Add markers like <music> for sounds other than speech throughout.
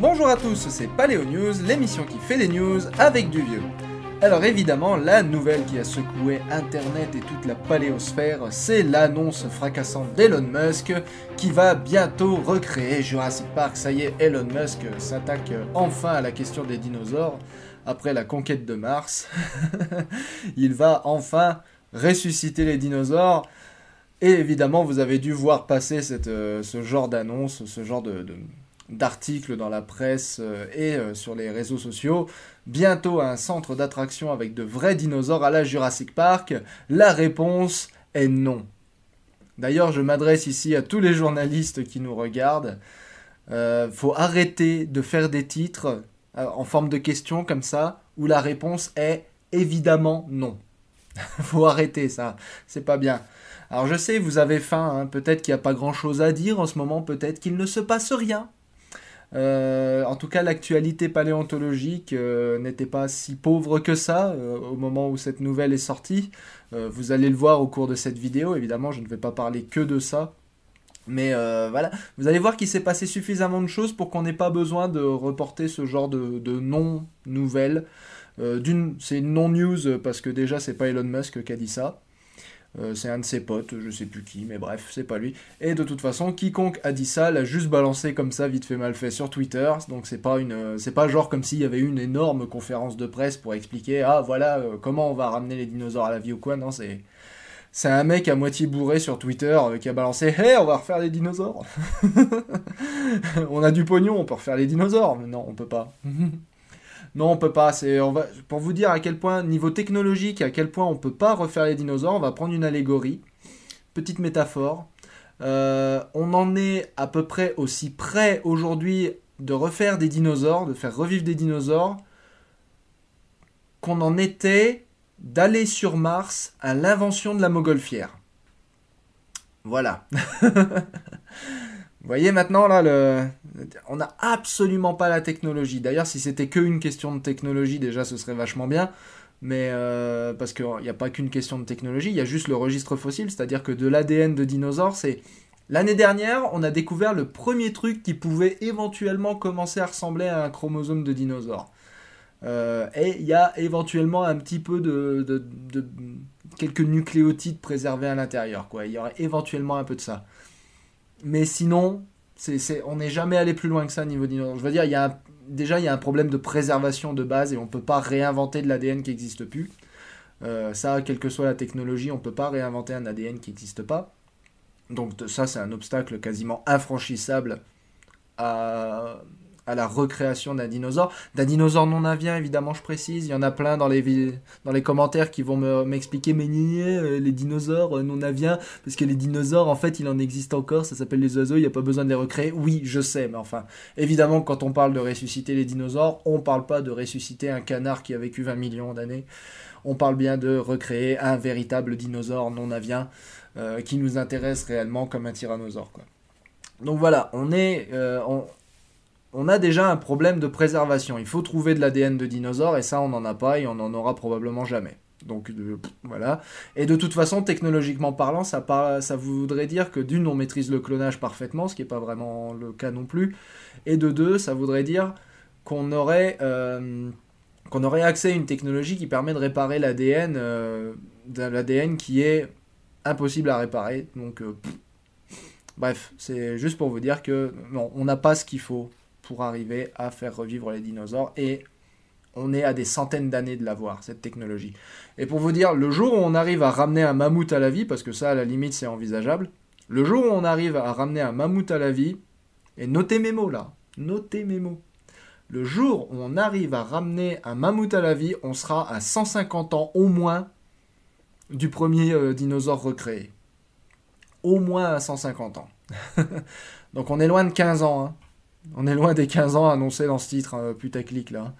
Bonjour à tous, c'est Paléo News, l'émission qui fait des news avec du vieux. Alors évidemment, la nouvelle qui a secoué Internet et toute la paléosphère, c'est l'annonce fracassante d'Elon Musk qui va bientôt recréer Jurassic Park. Ça y est, Elon Musk s'attaque enfin à la question des dinosaures après la conquête de Mars. <laughs> Il va enfin ressusciter les dinosaures. Et évidemment, vous avez dû voir passer euh, ce genre d'annonce, ce genre de d'articles dans la presse euh, et euh, sur les réseaux sociaux. Bientôt un centre d'attraction avec de vrais dinosaures à la Jurassic Park La réponse est non. D'ailleurs, je m'adresse ici à tous les journalistes qui nous regardent. Euh, faut arrêter de faire des titres en forme de questions comme ça, où la réponse est évidemment non. <laughs> faut arrêter ça, c'est pas bien. Alors je sais, vous avez faim, hein. peut-être qu'il n'y a pas grand-chose à dire en ce moment, peut-être qu'il ne se passe rien. Euh, en tout cas, l'actualité paléontologique euh, n'était pas si pauvre que ça euh, au moment où cette nouvelle est sortie. vous allez le voir au cours de cette vidéo, évidemment, je ne vais pas parler que de ça. Mais voilà, vous allez voir qu'il s'est passé suffisamment de choses pour qu'on n'ait pas besoin de reporter ce genre de, non-nouvelles. c'est une non-news parce que déjà, c'est pas Elon Musk qui a dit ça. Euh, c'est un de ses potes, je sais plus qui, mais bref, c'est pas lui. Et de toute façon, quiconque a dit ça l'a juste balancé comme ça, vite fait mal fait, sur Twitter. Donc c'est pas une, euh, c'est pas genre comme s'il y avait eu une énorme conférence de presse pour expliquer ah voilà euh, comment on va ramener les dinosaures à la vie ou quoi. Non, c'est c'est un mec à moitié bourré sur Twitter qui a balancé Hey, on va refaire les dinosaures <laughs> On a du pognon, on peut refaire les dinosaures. Mais non, on peut pas. <laughs> Non, on peut pas. on va, pour vous dire à quel point, niveau technologique, à quel point on peut pas refaire les dinosaures, on va prendre une allégorie, petite métaphore. Euh, on en est à peu près aussi près aujourd'hui de refaire des dinosaures, de faire revivre des dinosaures, qu'on en était d'aller sur Mars à l'invention de la mogolfière. Voilà. <laughs> Vous voyez maintenant là, le... on n'a absolument pas la technologie. D'ailleurs, si c'était qu'une question de technologie, déjà ce serait vachement bien. Mais euh, parce qu'il n'y a pas qu'une question de technologie, il y a juste le registre fossile, c'est-à-dire que de l'ADN de dinosaures, c'est. L'année dernière, on a découvert le premier truc qui pouvait éventuellement commencer à ressembler à un chromosome de dinosaure. Euh, et il y a éventuellement un petit peu de, de quelques nucléotides préservés à l'intérieur, quoi. Il y aurait éventuellement un peu de ça. Mais sinon, c'est, on n'est jamais allé plus loin que ça au niveau d'innovation Je veux dire, il y a déjà, il y a un problème de préservation de base et on ne peut pas réinventer de l'ADN qui n'existe plus. Euh, ça, quelle que soit la technologie, on ne peut pas réinventer un ADN qui n'existe pas. Donc ça, c'est un obstacle quasiment infranchissable à, à la recréation d'un dinosaure. D'un dinosaure non avien, évidemment, je précise. Il y en a plein dans les, dans les commentaires qui vont m'expliquer, mais nier euh, les dinosaures euh, non aviens, parce que les dinosaures, en fait, il en existe encore, ça s'appelle les oiseaux, il n'y a pas besoin de les recréer. Oui, je sais, mais enfin, évidemment, quand on parle de ressusciter les dinosaures, on ne parle pas de ressusciter un canard qui a vécu 20 millions d'années. On parle bien de recréer un véritable dinosaure non avien euh, qui nous intéresse réellement comme un tyrannosaure, quoi. Donc voilà, on est, on a déjà un problème de préservation. Il faut trouver de l'ADN de dinosaures et ça, on n'en a pas et on n'en aura probablement jamais. Donc euh, voilà. Et de toute façon, technologiquement parlant, ça, ça voudrait dire que d'une, on maîtrise le clonage parfaitement, ce qui n'est pas vraiment le cas non plus. Et de deux, ça voudrait dire qu'on aurait, euh, aurait accès à une technologie qui permet de réparer l'ADN, euh, l'ADN qui est impossible à réparer. Donc bref, c'est juste pour vous dire que non, on n'a pas ce qu'il faut pour arriver à faire revivre les dinosaures et on est à des centaines d'années de l'avoir, cette technologie. Et pour vous dire, le jour où on arrive à ramener un mammouth à la vie, parce que ça, à la limite, c'est envisageable, le jour où on arrive à ramener un mammouth à la vie, et notez mes mots là, notez mes mots, le jour où on arrive à ramener un mammouth à la vie, on sera à 150 ans au moins du premier euh, dinosaure recréé. Au moins à 150 ans. <laughs> Donc on est loin de 15 ans. Hein. On est loin des 15 ans annoncés dans ce titre, euh, putaclic là.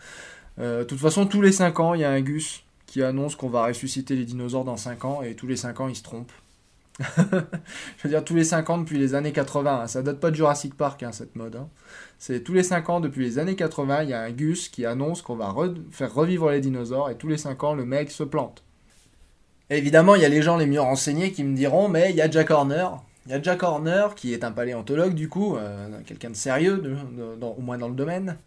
Euh, de toute façon, tous les 5 ans, il y a un Gus qui annonce qu'on va ressusciter les dinosaures dans 5 ans, et tous les 5 ans, il se trompe. <laughs> je veux dire, tous les 5 ans depuis les années 80, Ça hein. ça date pas de Jurassic Park, hein, cette mode. Hein. C'est tous les 5 ans depuis les années 80, il y a un Gus qui annonce qu'on va faire revivre les dinosaures, et tous les 5 ans, le mec se plante. évidemment, il y a les gens les mieux renseignés qui me diront, mais il y a Jack Horner, il y a Jack Horner, qui est un paléontologue, du coup, euh, quelqu'un de sérieux, au moins dans le domaine,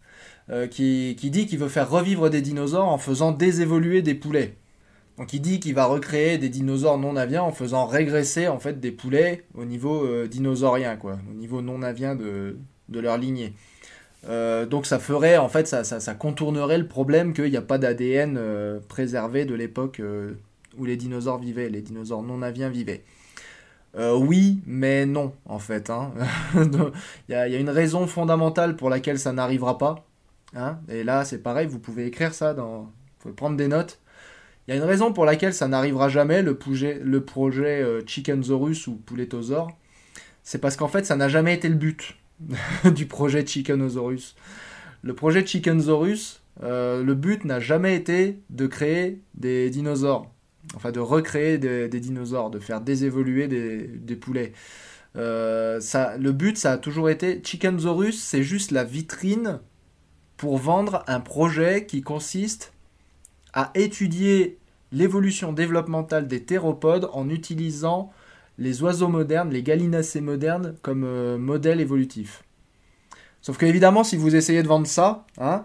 euh, qui, dit qu'il veut faire revivre des dinosaures en faisant désévoluer des poulets. Donc il dit qu'il va recréer des dinosaures non aviens en faisant régresser en fait des poulets au niveau euh, dinosaurien, quoi, au niveau non avien de, leur lignée. donc ça ferait, en fait, ça, ça contournerait le problème qu'il n'y a pas d'ADN préservé de l'époque où les dinosaures vivaient, les dinosaures non aviens vivaient. Euh, oui, mais non, en fait. Hein. <laughs> Il y, a une raison fondamentale pour laquelle ça n'arrivera pas. Hein. Et là, c'est pareil, vous pouvez écrire ça, dans... vous pouvez prendre des notes. Il y a une raison pour laquelle ça n'arrivera jamais, le, projet, le projet euh, ou Pouletosaur. C'est parce qu'en fait, ça n'a jamais été le but <laughs> du projet Chickenosaurus. Le projet Chickensaurus, euh, le but n'a jamais été de créer des dinosaures enfin de recréer des, dinosaures, de faire désévoluer des, poulets. Euh, ça, le but, ça a toujours été Chickensaurus, c'est juste la vitrine pour vendre un projet qui consiste à étudier l'évolution développementale des théropodes en utilisant les oiseaux modernes, les gallinacés modernes, comme euh, modèle évolutif. Sauf que évidemment, si vous essayez de vendre ça, hein,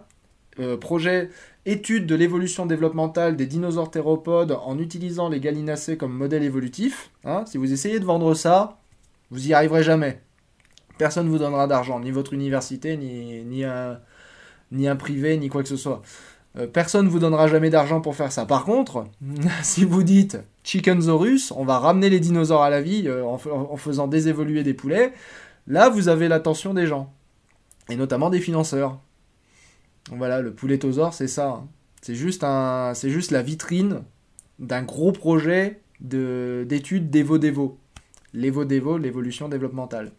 euh, projet étude de l'évolution développementale des dinosaures théropodes en utilisant les gallinacés comme modèle évolutif. Hein, si vous essayez de vendre ça, vous y arriverez jamais. Personne ne vous donnera d'argent, ni votre université, ni, ni, un, privé, ni quoi que ce soit. Euh, personne ne vous donnera jamais d'argent pour faire ça. Par contre, <laughs> si vous dites Chickensaurus, on va ramener les dinosaures à la vie euh, en faisant désévoluer des poulets, là vous avez l'attention des gens, et notamment des financeurs. Voilà, le pouletosaure, c'est ça. Hein. C'est juste, un, c'est juste la vitrine d'un gros projet de, d'études d'Evo-Devo. levo l'évolution développementale.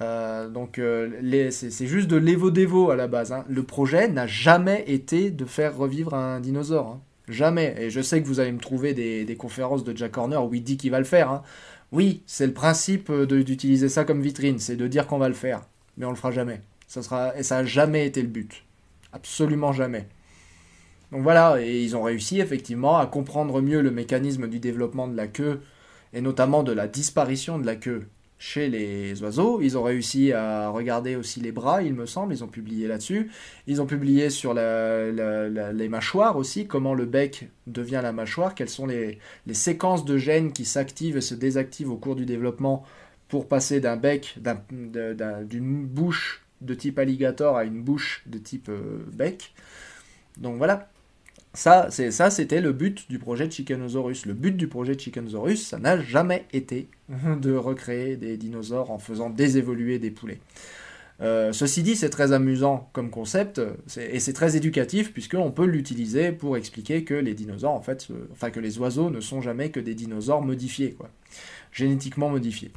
Euh, donc euh, c'est, juste de l'évo-dévo à la base. Hein. Le projet n'a jamais été de faire revivre un dinosaure. Hein. Jamais. Et je sais que vous allez me trouver des, conférences de Jack Horner où il dit qu'il va le faire. Oui, c'est le principe euh, d'utiliser ça comme vitrine, c'est de dire qu'on va le faire. Mais on le fera jamais. Ça sera, et ça n'a jamais été le but. Absolument jamais. Donc voilà, et ils ont réussi effectivement à comprendre mieux le mécanisme du développement de la queue, et notamment de la disparition de la queue chez les oiseaux. Ils ont réussi à regarder aussi les bras, il me semble, ils ont publié là-dessus. Ils ont publié sur les mâchoires aussi, comment le bec devient la mâchoire, quelles sont les, séquences de gènes qui s'activent et se désactivent au cours du développement pour passer d'un bec, d'une bouche de type alligator à une bouche de type euh, bec. Donc voilà. Ça, c'est ça, c'était le but du projet de Chickenosaurus. Le but du projet de Chickenosaurus, ça n'a jamais été <laughs> de recréer des dinosaures en faisant désévoluer des poulets. Euh, ceci dit, c'est très amusant comme concept et c'est très éducatif puisqu'on peut l'utiliser pour expliquer que les dinosaures, en fait, enfin que les oiseaux ne sont jamais que des dinosaures modifiés, quoi, génétiquement modifiés.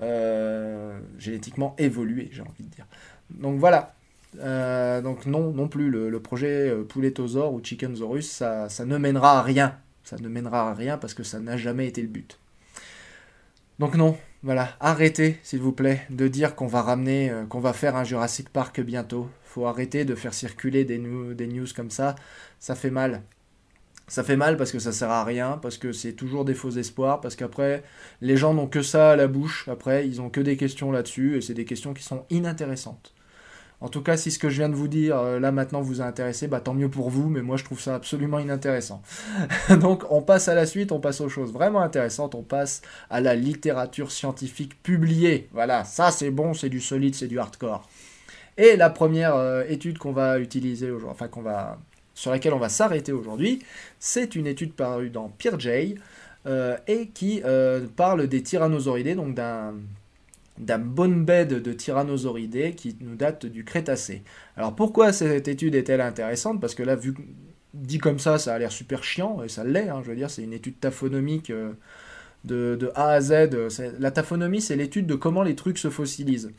Euh, génétiquement évolué, j'ai envie de dire. Donc voilà. Euh, donc non, non plus, le, projet euh, pouletosaure ou Chickensaurus, ça, ça ne mènera à rien. Ça ne mènera à rien parce que ça n'a jamais été le but. Donc non, voilà, arrêtez s'il vous plaît de dire qu'on va ramener, qu'on va faire un Jurassic Park bientôt. Faut arrêter de faire circuler des, des news comme ça, ça fait mal ça fait mal parce que ça sert à rien, parce que c'est toujours des faux espoirs, parce qu'après, les gens n'ont que ça à la bouche, après, ils n'ont que des questions là-dessus, et c'est des questions qui sont inintéressantes. En tout cas, si ce que je viens de vous dire euh, là maintenant vous a intéressé, bah tant mieux pour vous, mais moi je trouve ça absolument inintéressant. <laughs> Donc on passe à la suite, on passe aux choses vraiment intéressantes, on passe à la littérature scientifique publiée. Voilà, ça c'est bon, c'est du solide, c'est du hardcore. Et la première euh, étude qu'on va utiliser aujourd'hui, enfin qu'on va sur laquelle on va s'arrêter aujourd'hui, c'est une étude parue dans Pierre euh, Jay, et qui euh, parle des tyrannosauridés, donc d'un d'un de tyrannosauridés qui nous date du Crétacé. Alors pourquoi cette étude est-elle intéressante Parce que là, vu dit comme ça, ça a l'air super chiant, et ça l'est, hein, je veux dire, c'est une étude taphonomique euh, de, A à Z. La taphonomie, c'est l'étude de comment les trucs se fossilisent.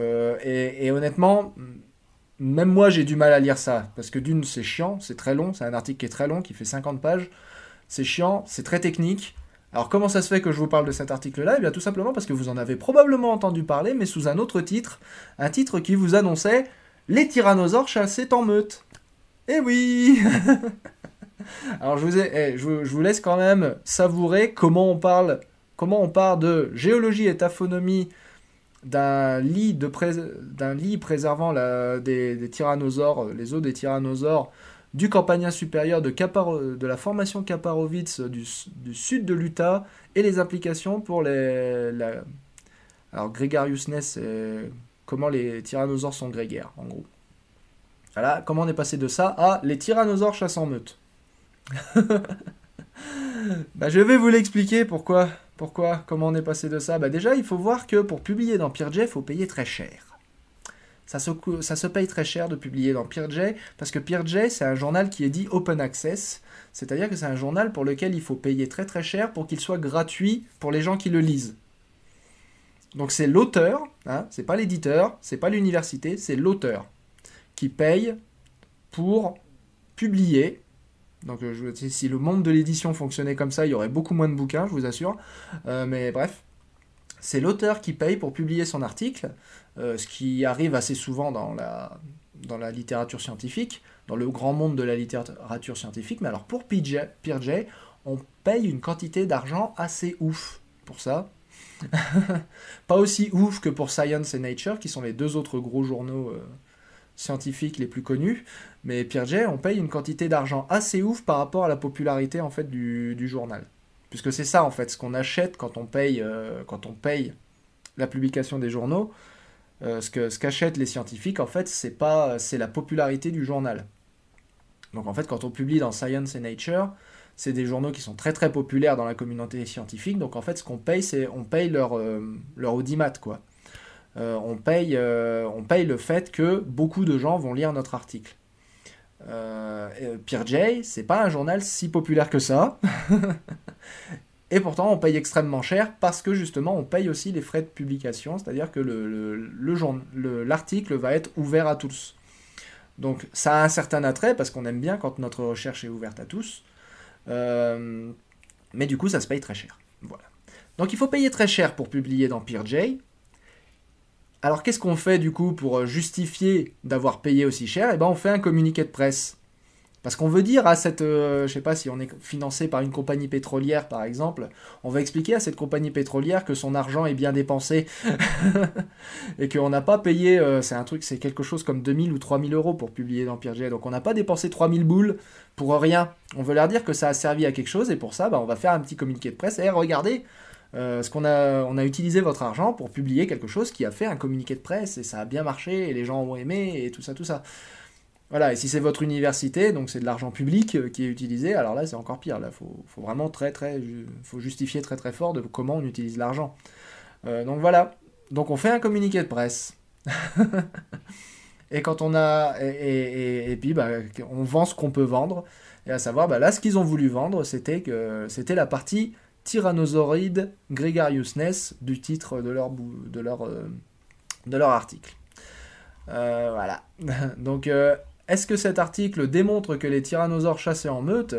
et honnêtement, même moi, j'ai du mal à lire ça. Parce que d'une, c'est chiant, c'est très long. C'est un article qui est très long, qui fait 50 pages. C'est chiant, c'est très technique. Alors, comment ça se fait que je vous parle de cet article-là Eh bien, tout simplement parce que vous en avez probablement entendu parler, mais sous un autre titre. Un titre qui vous annonçait Les tyrannosaures chassés en meute. Eh oui <laughs> Alors, eh, je vous, laisse quand même savourer comment on parle, comment on parle de géologie et taphonomie d'un lit, de lit préservant des... des, tyrannosaures, euh, les os des tyrannosaures du campagnat supérieur de, de la formation Kaparovitz du, sud de l'Utah et les implications pour les. La... Alors, grégariousness euh, comment les tyrannosaures sont grégaires, en gros. Voilà, comment on est passé de ça à les tyrannosaures chassent en meute. <laughs> Bah, je vais vous l'expliquer pourquoi. Pourquoi Comment on est passé de ça bah, Déjà, il faut voir que pour publier dans PeerJ, il faut payer très cher. Ça se, paye très cher de publier dans PeerJ, parce que PeerJ, c'est un journal qui est dit open access, c'est-à-dire que c'est un journal pour lequel il faut payer très très cher pour qu'il soit gratuit pour les gens qui le lisent. Donc c'est l'auteur, hein, c'est pas l'éditeur, c'est pas l'université, c'est l'auteur qui paye pour publier donc euh, je, si le monde de l'édition fonctionnait comme ça, il y aurait beaucoup moins de bouquins, je vous assure. Euh, mais bref, c'est l'auteur qui paye pour publier son article, euh, ce qui arrive assez souvent dans la, dans la littérature scientifique, dans le grand monde de la littérature scientifique. Mais alors pour Peer J on paye une quantité d'argent assez ouf pour ça. <laughs> pas aussi ouf que pour Science et Nature, qui sont les deux autres gros journaux scientifiques les plus connus. Mais Pierre on paye une quantité d'argent assez ouf par rapport à la popularité en fait du, journal. Puisque c'est ça en fait, ce qu'on achète quand on paye, euh, quand on paye la publication des journaux, euh, ce que ce qu'achètent les scientifiques en fait, c'est pas c'est la popularité du journal. Donc en fait, quand on publie dans Science et Nature, c'est des journaux qui sont très très populaires dans la communauté scientifique. Donc en fait, ce qu'on paye, c'est on paye leur euh, leur audimat quoi. Euh, on, paye, euh, on paye le fait que beaucoup de gens vont lire notre article. Euh, Peer.j, Jay, c'est pas un journal si populaire que ça. <laughs> Et pourtant, on paye extrêmement cher parce que justement, on paye aussi les frais de publication, c'est-à-dire que l'article le, va être ouvert à tous. Donc ça a un certain attrait parce qu'on aime bien quand notre recherche est ouverte à tous. mais du coup, ça se paye très cher. Voilà. Donc il faut payer très cher pour publier dans PeerJ, alors qu'est-ce qu'on fait du coup pour euh, justifier d'avoir payé aussi cher Eh ben on fait un communiqué de presse. Parce qu'on veut dire à cette, Je euh, je sais pas si on est financé par une compagnie pétrolière par exemple, on va expliquer à cette compagnie pétrolière que son argent est bien dépensé <laughs> et qu'on n'a pas payé, euh, c'est un truc, c'est quelque chose comme 2000 ou 3000 euros pour publier dans Pierre donc on n'a pas dépensé 3000 boules pour rien. On veut leur dire que ça a servi à quelque chose et pour ça, bah, on va faire un petit communiqué de presse. Et eh, regardez, euh, ce qu'on a, on a utilisé votre argent pour publier quelque chose qui a fait un communiqué de presse et ça a bien marché et les gens ont aimé et tout ça, tout ça. Voilà, et si c'est votre université, donc c'est de l'argent public euh, qui est utilisé, alors là c'est encore pire, là faut, faut vraiment très très, faut justifier très très fort de comment on utilise l'argent. Euh, donc voilà, donc on fait un communiqué de presse. <laughs> et quand on a, et, et, puis bah, on vend ce qu'on peut vendre, et à savoir, bah, là ce qu'ils ont voulu vendre, c'était que c'était la partie Tyrannosauride Ness, du titre de leur, de leur, euh, de leur article. Euh, voilà. <laughs> Donc, euh, est-ce que cet article démontre que les tyrannosaures chassaient en meute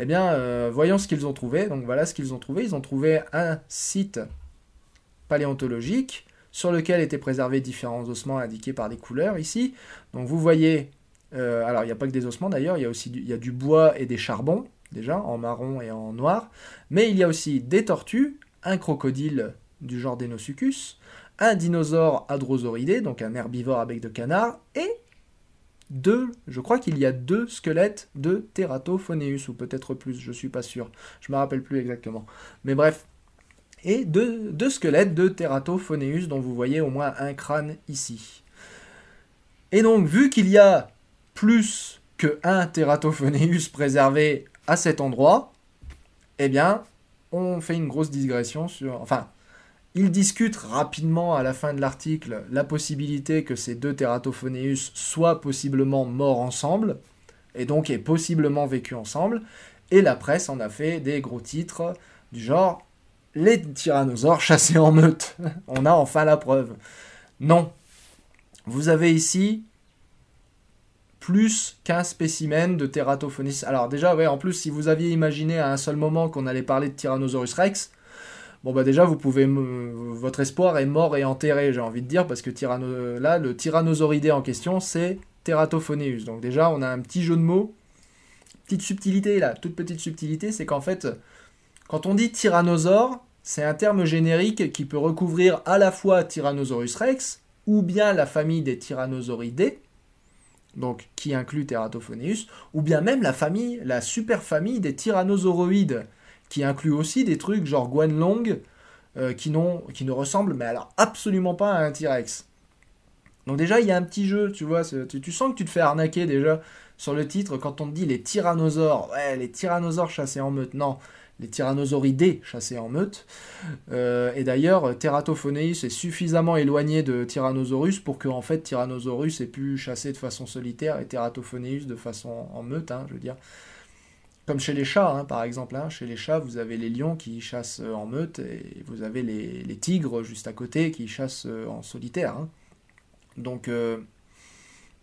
Eh bien, voyons ce qu'ils ont trouvé. Donc, voilà ce qu'ils ont trouvé. Ils ont trouvé un site paléontologique sur lequel étaient préservés différents ossements indiqués par des couleurs ici. Donc, vous voyez. alors, il n'y a pas que des ossements d'ailleurs, il y a aussi il y a du bois et des charbons déjà, en marron et en noir. Mais il y a aussi des tortues, un crocodile du genre Denosuchus, un dinosaure hadrosauridé donc un herbivore avec de canard, et deux, je crois qu'il y a deux squelettes de Teratophoneus, ou peut-être plus, je ne suis pas sûr, je me rappelle plus exactement. Mais bref, et deux, deux squelettes de Teratophoneus dont vous voyez au moins un crâne ici. Et donc, vu qu'il y a plus que un Teratophoneus préservé à cet endroit, eh bien, on fait une grosse digression sur... Enfin, ils discutent rapidement à la fin de l'article la possibilité que ces deux Teratophoneus soient possiblement morts ensemble, et donc aient possiblement vécu ensemble, et la presse en a fait des gros titres du genre Les tyrannosaures chassés en meute. <laughs> on a enfin la preuve. Non. Vous avez ici plus qu'un spécimen de Teratophonis. Alors déjà, ouais, en plus, si vous aviez imaginé à un seul moment qu'on allait parler de Tyrannosaurus rex, bon bah déjà, vous pouvez, votre espoir est mort et enterré, j'ai envie de dire, parce que là, le tyrannosauridé en question, c'est Teratophoneus. Donc déjà, on a un petit jeu de mots, petite subtilité là, toute petite subtilité, c'est qu'en fait, quand on dit tyrannosaure, c'est un terme générique qui peut recouvrir à la fois Tyrannosaurus rex ou bien la famille des Tyrannosauridae, donc qui inclut Teratophoneus, ou bien même la famille, la super famille des tyrannosauroïdes, qui inclut aussi des trucs genre Guanlong, euh, qui qui, qui ne ressemblent mais alors absolument pas à un T-Rex. Donc déjà, il y a un petit jeu, tu vois, tu, tu, sens que tu te fais arnaquer déjà sur le titre quand on te dit les tyrannosaures, ouais, les tyrannosaures chassés en meute, non, les tyrannosauridés chassés en meute. Euh, et d'ailleurs, Theratophonéus est suffisamment éloigné de Tyrannosaurus pour que en fait Tyrannosaurus ait pu chasser de façon solitaire et Theratophonéus de façon en meute, hein, je veux dire. Comme chez les chats, hein, par exemple. Hein. chez les chats, vous avez les lions qui chassent euh, en meute et vous avez les, tigres juste à côté qui chassent euh, en solitaire. Donc,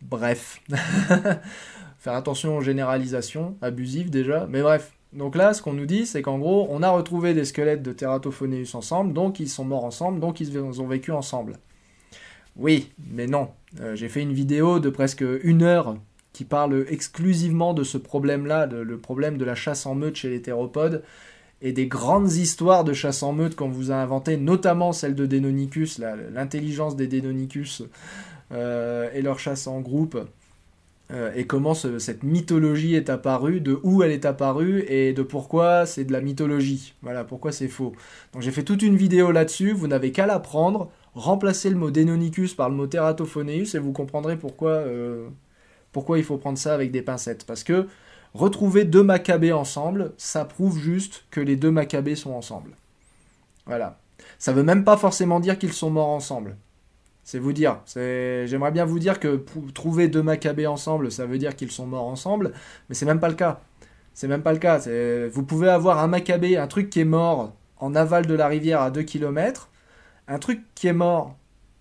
bref. <laughs> Faire attention aux généralisations abusives déjà, mais bref. Donc là, ce qu'on nous dit, c'est qu'en gros, on a retrouvé des squelettes de Theratophonéus ensemble, donc ils sont morts ensemble, donc ils ont vécu ensemble. Oui, mais non. Euh, j'ai fait une vidéo de presque une heure qui parle exclusivement de ce problème-là, le problème de la chasse en meute chez les théropodes, et des grandes histoires de chasse en meute qu'on vous a inventées, notamment celle de Dénonicus, l'intelligence des Dénonicus euh, et leur chasse en groupe. Euh, et comment cette mythologie est apparue, de où elle est apparue et de pourquoi c'est de la mythologie. Voilà, pourquoi c'est faux. Donc j'ai fait toute une vidéo là-dessus, vous n'avez qu'à la prendre, remplacez le mot Denonicus par le mot Teratophoneus et vous comprendrez pourquoi, euh, pourquoi il faut prendre ça avec des pincettes. Parce que retrouver deux macabées ensemble, ça prouve juste que les deux Maccabées sont ensemble. Voilà. Ça ne veut même pas forcément dire qu'ils sont morts ensemble. C'est vous dire. J'aimerais bien vous dire que trouver deux macabées ensemble, ça veut dire qu'ils sont morts ensemble, mais c'est même pas le cas. C'est même pas le cas. Vous pouvez avoir un macabé un truc qui est mort en aval de la rivière à 2 km, un truc qui est mort.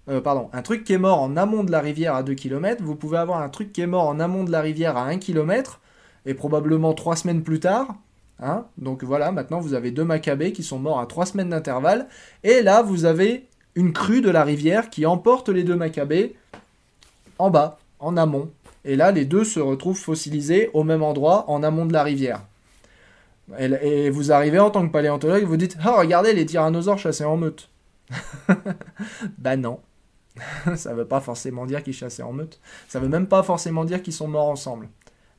Euh, pardon, un truc qui est mort en amont de la rivière à 2 km, vous pouvez avoir un truc qui est mort en amont de la rivière à 1 km, et probablement 3 semaines plus tard, Hein Donc voilà, maintenant vous avez deux macabées qui sont morts à 3 semaines d'intervalle. Et là, vous avez une crue de la rivière qui emporte les deux Maccabées en bas, en amont. Et là, les deux se retrouvent fossilisés au même endroit, en amont de la rivière. Et, vous arrivez en tant que paléontologue, vous dites Oh, regardez les tyrannosaures chassés en meute. <laughs> Ben non. <laughs> ça veut pas forcément dire qu'ils chassaient en meute. Ça veut même pas forcément dire qu'ils sont morts ensemble.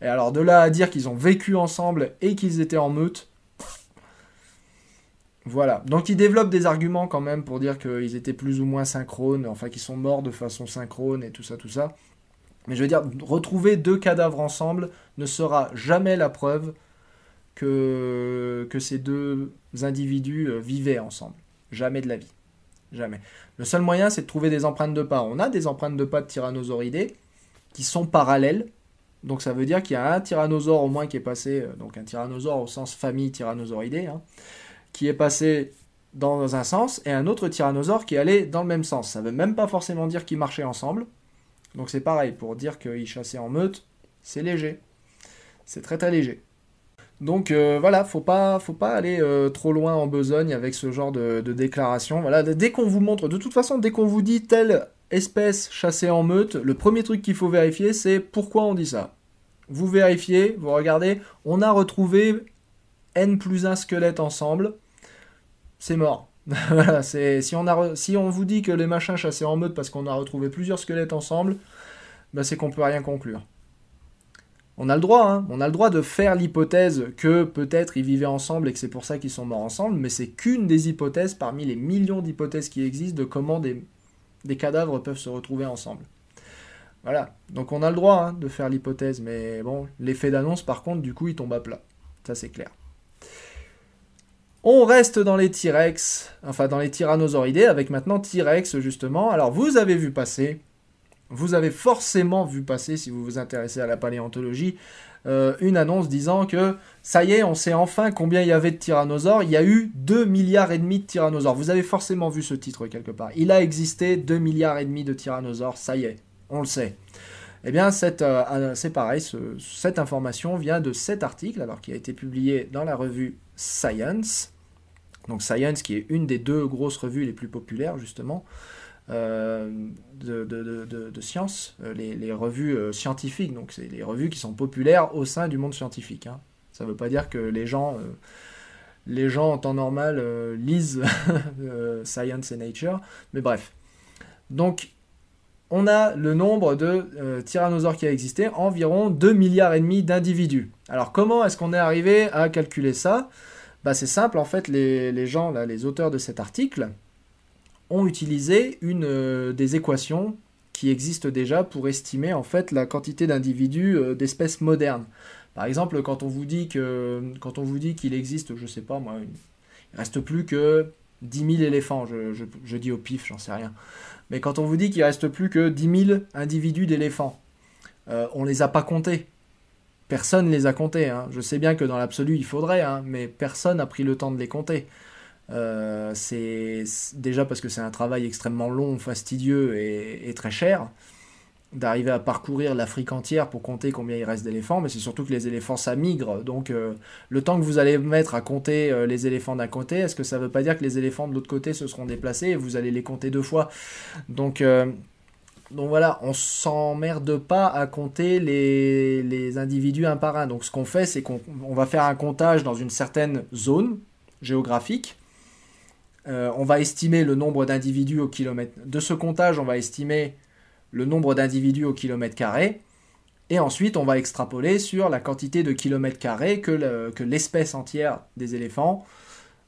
Et alors, de là à dire qu'ils ont vécu ensemble et qu'ils étaient en meute, voilà. Donc ils développent des arguments quand même pour dire qu'ils étaient plus ou moins synchrones, enfin qu'ils sont morts de façon synchrone et tout ça, tout ça. Mais je veux dire, retrouver deux cadavres ensemble ne sera jamais la preuve que, que ces deux individus euh, vivaient ensemble. Jamais de la vie. Jamais. Le seul moyen, c'est de trouver des empreintes de pas. On a des empreintes de pas de Tyrannosauridae qui sont parallèles. Donc ça veut dire qu'il y a un tyrannosaure au moins qui est passé, euh, donc un tyrannosaure au sens famille Tyrannosauridae, hein, qui est passé dans un sens et un autre tyrannosaure qui allait dans le même sens. Ça ne veut même pas forcément dire qu'ils marchaient ensemble. Donc c'est pareil, pour dire qu'ils chassaient en meute, c'est léger. C'est très très léger. Donc euh, voilà, faut pas, faut pas aller euh, trop loin en besogne avec ce genre de, déclaration. Voilà, dès qu'on vous montre, de toute façon, dès qu'on vous dit telle espèce chassée en meute, le premier truc qu'il faut vérifier, c'est pourquoi on dit ça. Vous vérifiez, vous regardez, on a retrouvé n plus 1 squelette ensemble, c'est mort. <laughs> c'est si on si on vous dit que les machins chassés en meute parce qu'on a retrouvé plusieurs squelettes ensemble, bah, c'est qu'on peut rien conclure. On a le droit, hein. on a le droit de faire l'hypothèse que peut-être ils vivaient ensemble et que c'est pour ça qu'ils sont morts ensemble, mais c'est qu'une des hypothèses parmi les millions d'hypothèses qui existent de comment des, cadavres peuvent se retrouver ensemble. Voilà, donc on a le droit hein, de faire l'hypothèse, mais bon, l'effet d'annonce par contre, du coup, il tombe à plat. Ça c'est clair. On reste dans les T-Rex, enfin dans les tyrannosauridés, avec maintenant T-Rex justement. Alors vous avez vu passer, vous avez forcément vu passer, si vous vous intéressez à la paléontologie, euh, une annonce disant que ça y est, on sait enfin combien il y avait de tyrannosaures. Il y a eu 2 milliards et demi de tyrannosaures. Vous avez forcément vu ce titre quelque part. Il a existé 2 milliards et demi de tyrannosaures, ça y est, on le sait. Eh bien, euh, euh, c'est pareil, cette information vient de cet article, alors qui a été publié dans la revue Science donc Science, qui est une des deux grosses revues les plus populaires justement euh, de, science, euh, les, revues euh, scientifiques, donc c'est les revues qui sont populaires au sein du monde scientifique. Hein. Ça ne veut pas dire que les gens, les gens en temps normal lisent <laughs> Science et Nature, mais bref. Donc on a le nombre de tyrannosaures qui a existé, environ 2 milliards et demi d'individus. Alors comment est-ce qu'on est arrivé à calculer ça bah, C'est simple, en fait, les, gens, là, les auteurs de cet article, ont utilisé une euh, des équations qui existent déjà pour estimer en fait la quantité d'individus euh, d'espèces modernes. Par exemple, quand on vous dit que quand on vous dit qu'il existe, je sais pas moi, reste plus que 10 000 éléphants, je, dis au pif, j'en sais rien. Mais quand on vous dit qu'il reste plus que 10 000 individus d'éléphants, on euh, ne on les a pas comptés. Personne ne les a comptés. Hein. Je sais bien que dans l'absolu, il faudrait, hein, mais personne n'a pris le temps de les compter. Euh, c'est déjà parce que c'est un travail extrêmement long, fastidieux et, très cher d'arriver à parcourir l'Afrique entière pour compter combien il reste d'éléphants, mais c'est surtout que les éléphants ça migre. Donc euh, le temps que vous allez mettre à compter euh, les éléphants d'un côté, est-ce que ça ne veut pas dire que les éléphants de l'autre côté se seront déplacés et vous allez les compter deux fois Donc donc voilà, on s'emmerde pas à compter les, individus un par un. Donc ce qu'on fait, c'est qu'on va faire un comptage dans une certaine zone géographique. Euh, on va estimer le nombre d'individus au kilomètre. De ce comptage, on va estimer le nombre d'individus au kilomètre carré. Et ensuite, on va extrapoler sur la quantité de kilomètres carrés que, que l'espèce entière des éléphants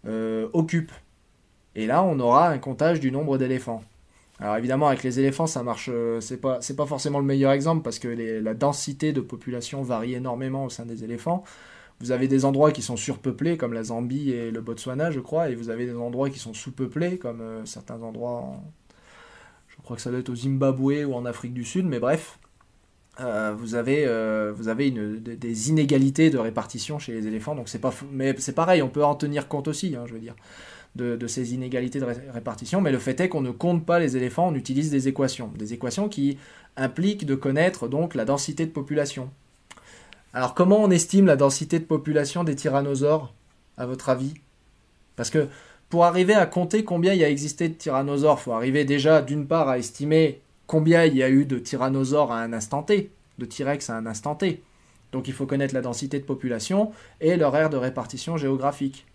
euh, occupe. Et là, on aura un comptage du nombre d'éléphants. Alors évidemment, avec les éléphants, ça marche. Euh, c'est pas, pas forcément le meilleur exemple parce que la densité de population varie énormément au sein des éléphants. Vous avez des endroits qui sont surpeuplés, comme la Zambie et le Botswana, je crois, et vous avez des endroits qui sont sous-peuplés, comme euh, certains endroits. Je crois que ça doit être au Zimbabwe ou en Afrique du Sud, mais bref. Euh, vous avez, des inégalités de répartition chez les éléphants, donc c'est pas, mais c'est pareil, on peut en tenir compte aussi, hein, je veux dire de, ces inégalités de répartition, mais le fait est qu'on ne compte pas les éléphants, on utilise des équations, des équations qui impliquent de connaître donc la densité de population. Alors comment on estime la densité de population des tyrannosaures, à votre avis Parce que pour arriver à compter combien il y a existé de tyrannosaures, il faut arriver déjà d'une part à estimer combien il y a eu de tyrannosaures à un instant T, de T-Rex à un instant T. Donc il faut connaître la densité de population et leur aire de répartition géographique.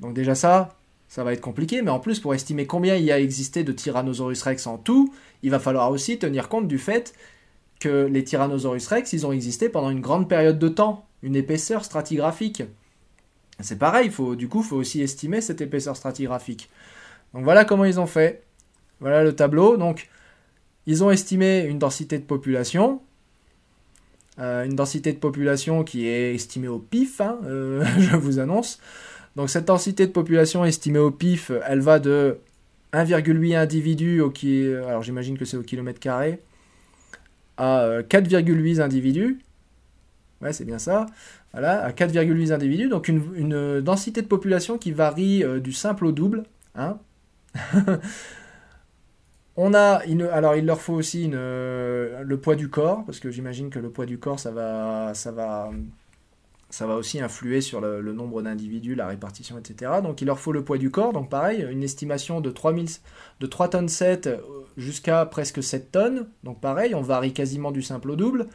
Donc déjà ça, ça va être compliqué, mais en plus pour estimer combien il y a existé de Tyrannosaurus Rex en tout, il va falloir aussi tenir compte du fait que les Tyrannosaurus Rex, ils ont existé pendant une grande période de temps, une épaisseur stratigraphique. C'est pareil, du coup, il faut aussi estimer cette épaisseur stratigraphique. Donc voilà comment ils ont fait. Voilà le tableau. Donc, ils ont estimé une densité de population, euh, une densité de population qui est estimée au pif, hein, euh, <laughs> je vous annonce. Donc cette densité de population estimée au pif, elle va de 1,8 individus au qui alors j'imagine que c'est au kilomètre carré à 4,8 euh, individus. Ouais, c'est bien ça. Voilà, à 4,8 individus, donc une, densité de population qui varie euh, du simple au double, hein. <laughs> On a, une, alors il leur faut aussi euh, le poids du corps, parce que j'imagine que le poids du corps, ça va, ça va ça va aussi influer sur le, nombre d'individus, la répartition, etc. Donc il leur faut le poids du corps, donc pareil, une estimation de 3,7 tonnes 7 euh, jusqu'à presque 7 tonnes, donc pareil, on varie quasiment du simple au double,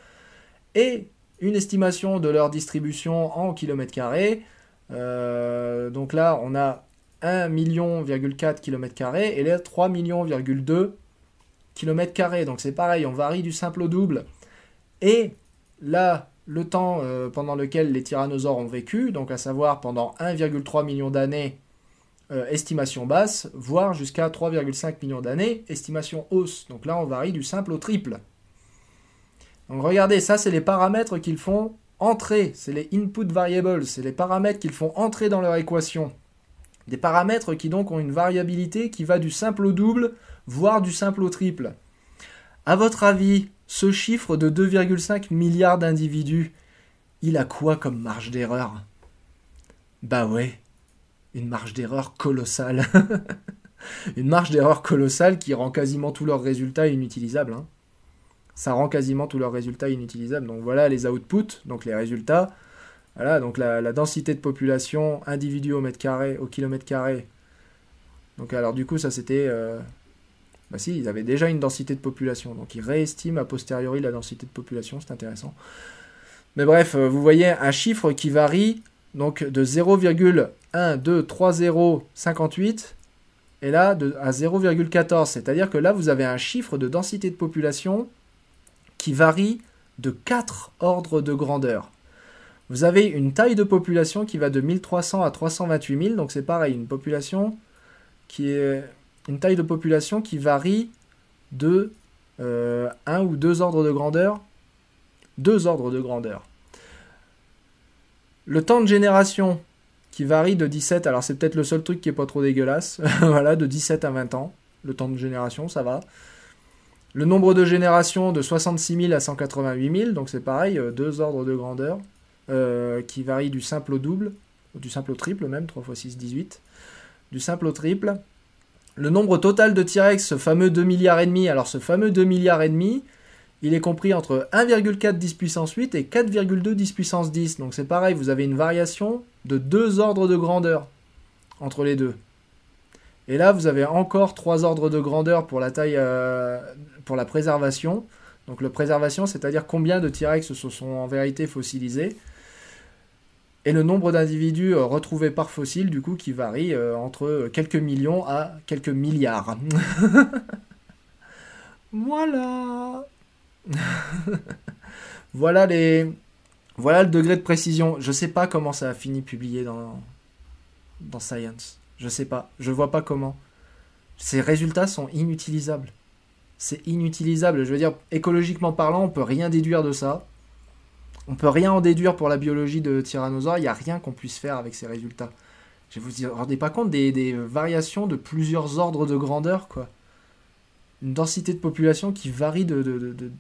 et une estimation de leur distribution en kilomètres carrés, euh, donc là on a 1,4 million kilomètres carrés, et là 3 millions,2 kilomètres carrés, donc c'est pareil, on varie du simple au double, et là le temps euh, pendant lequel les tyrannosaures ont vécu, donc à savoir pendant 1,3 million d'années, euh, estimation basse, voire jusqu'à 3,5 millions d'années, estimation hausse. Donc là, on varie du simple au triple. Donc regardez, ça, c'est les paramètres qu'ils font entrer, c'est les input variables, c'est les paramètres qu'ils font entrer dans leur équation. Des paramètres qui donc ont une variabilité qui va du simple au double, voire du simple au triple. À votre avis, ce chiffre de 2,5 milliards d'individus, il a quoi comme marge d'erreur Bah ouais, une marge d'erreur colossale. <laughs> une marge d'erreur colossale qui rend quasiment tous leurs résultats inutilisables. Hein. Ça rend quasiment tous leurs résultats inutilisables. Donc voilà les outputs, donc les résultats. Voilà, donc la, densité de population individu au mètre carré, au kilomètre carré. Donc alors du coup, ça c'était... Euh, bah si, ils avaient déjà une densité de population, donc ils réestiment a posteriori la densité de population, c'est intéressant. Mais bref, euh, vous voyez un chiffre qui varie donc de 0,123058 et là de, à 0,14. C'est-à-dire que là, vous avez un chiffre de densité de population qui varie de 4 ordres de grandeur. Vous avez une taille de population qui va de 1300 à 328 000, donc c'est pareil, une population qui est une taille de population qui varie de 1 euh, un ou deux ordres de grandeur. Deux ordres de grandeur. Le temps de génération qui varie de 17, alors c'est peut-être le seul truc qui est pas trop dégueulasse, <laughs> voilà, de 17 à 20 ans, le temps de génération, ça va. Le nombre de générations de 66 000 à 188 000, donc c'est pareil, euh, deux ordres de grandeur, euh, qui varie du simple au double, du simple au triple même, 3 x 6, 18, du simple au triple, le nombre total de T-Rex, ce fameux 2 milliards et demi, alors ce fameux 2 milliards et demi, il est compris entre 1,4 10 puissance 8 et 4,2 10 puissance 10. Donc c'est pareil, vous avez une variation de deux ordres de grandeur entre les deux. Et là, vous avez encore trois ordres de grandeur pour la taille, euh, pour la préservation. Donc la préservation, c'est-à-dire combien de T-Rex se sont en vérité fossilisés et le nombre d'individus euh, retrouvés par fossile, du coup, qui varie euh, entre quelques millions à quelques milliards. <laughs> voilà <laughs> Voilà les... Voilà le degré de précision. Je sais pas comment ça a fini publié dans, dans Science. Je sais pas. Je vois pas comment. Ces résultats sont inutilisables. C'est inutilisable. Je veux dire, écologiquement parlant, on peut rien déduire de ça on peut rien en déduire pour la biologie de Tyrannosaure, il n'y a rien qu'on puisse faire avec ces résultats. Je vous rendez pas compte des, variations de plusieurs ordres de grandeur, quoi. Une densité de population qui varie de,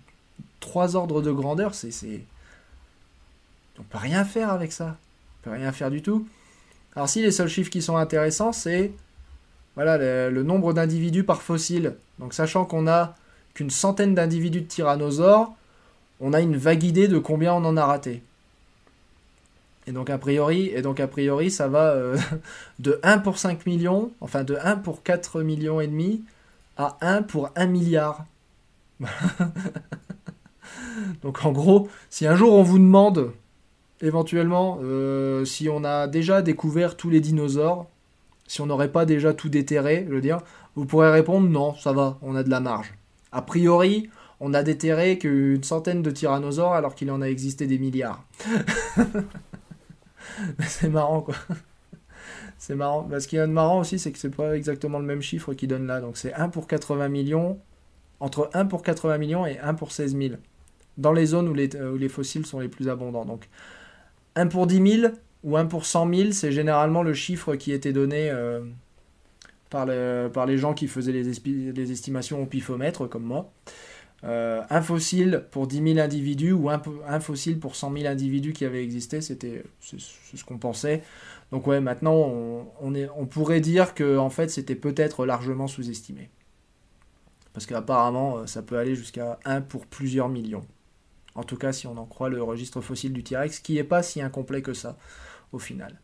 trois ordres de grandeur, c'est. On peut rien faire avec ça. On peut rien faire du tout. Alors si les seuls chiffres qui sont intéressants, c'est voilà le, nombre d'individus par fossile. Donc sachant qu'on a qu'une centaine d'individus de tyrannosaures, on a une vague idée de combien on en a raté. Et donc a priori, et donc a priori ça va euh, <laughs> de 1 pour 5 millions, enfin de 1 pour 4 millions et demi à 1 pour 1 milliard. <laughs> donc en gros, si un jour on vous demande éventuellement euh, si on a déjà découvert tous les dinosaures, si on n'aurait pas déjà tout déterré, je veux dire, vous pourrez répondre non, ça va, on a de la marge. A priori, on a déterré qu'une centaine de tyrannosaures alors qu'il en a existé des milliards. <laughs> c'est marrant quoi. C'est marrant. qu'il bah, ce qui est marrant aussi, c'est que c'est pas exactement le même chiffre qu'ils donne là. Donc c'est 1 pour 80 millions, entre 1 pour 80 millions et 1 pour 16 000. Dans les zones euh, où les, fossiles sont les plus abondants. Donc 1 pour 10 000 ou 1 pour 100 000, c'est généralement le chiffre qui était donné euh, par, les, par les gens qui faisaient les estimations au pifomètre, comme moi. Euh, un fossile pour 10 000 individus ou un, fossile pour 100 000 individus qui avaient existé, c'était ce qu'on pensait. Donc ouais, maintenant on, est, on pourrait dire que en fait c'était peut-être largement sous-estimé. Parce qu'apparemment euh, ça peut aller jusqu'à 1 pour plusieurs millions. En tout cas si on en croit le registre fossile du T-Rex, qui n'est pas si incomplet que ça au final.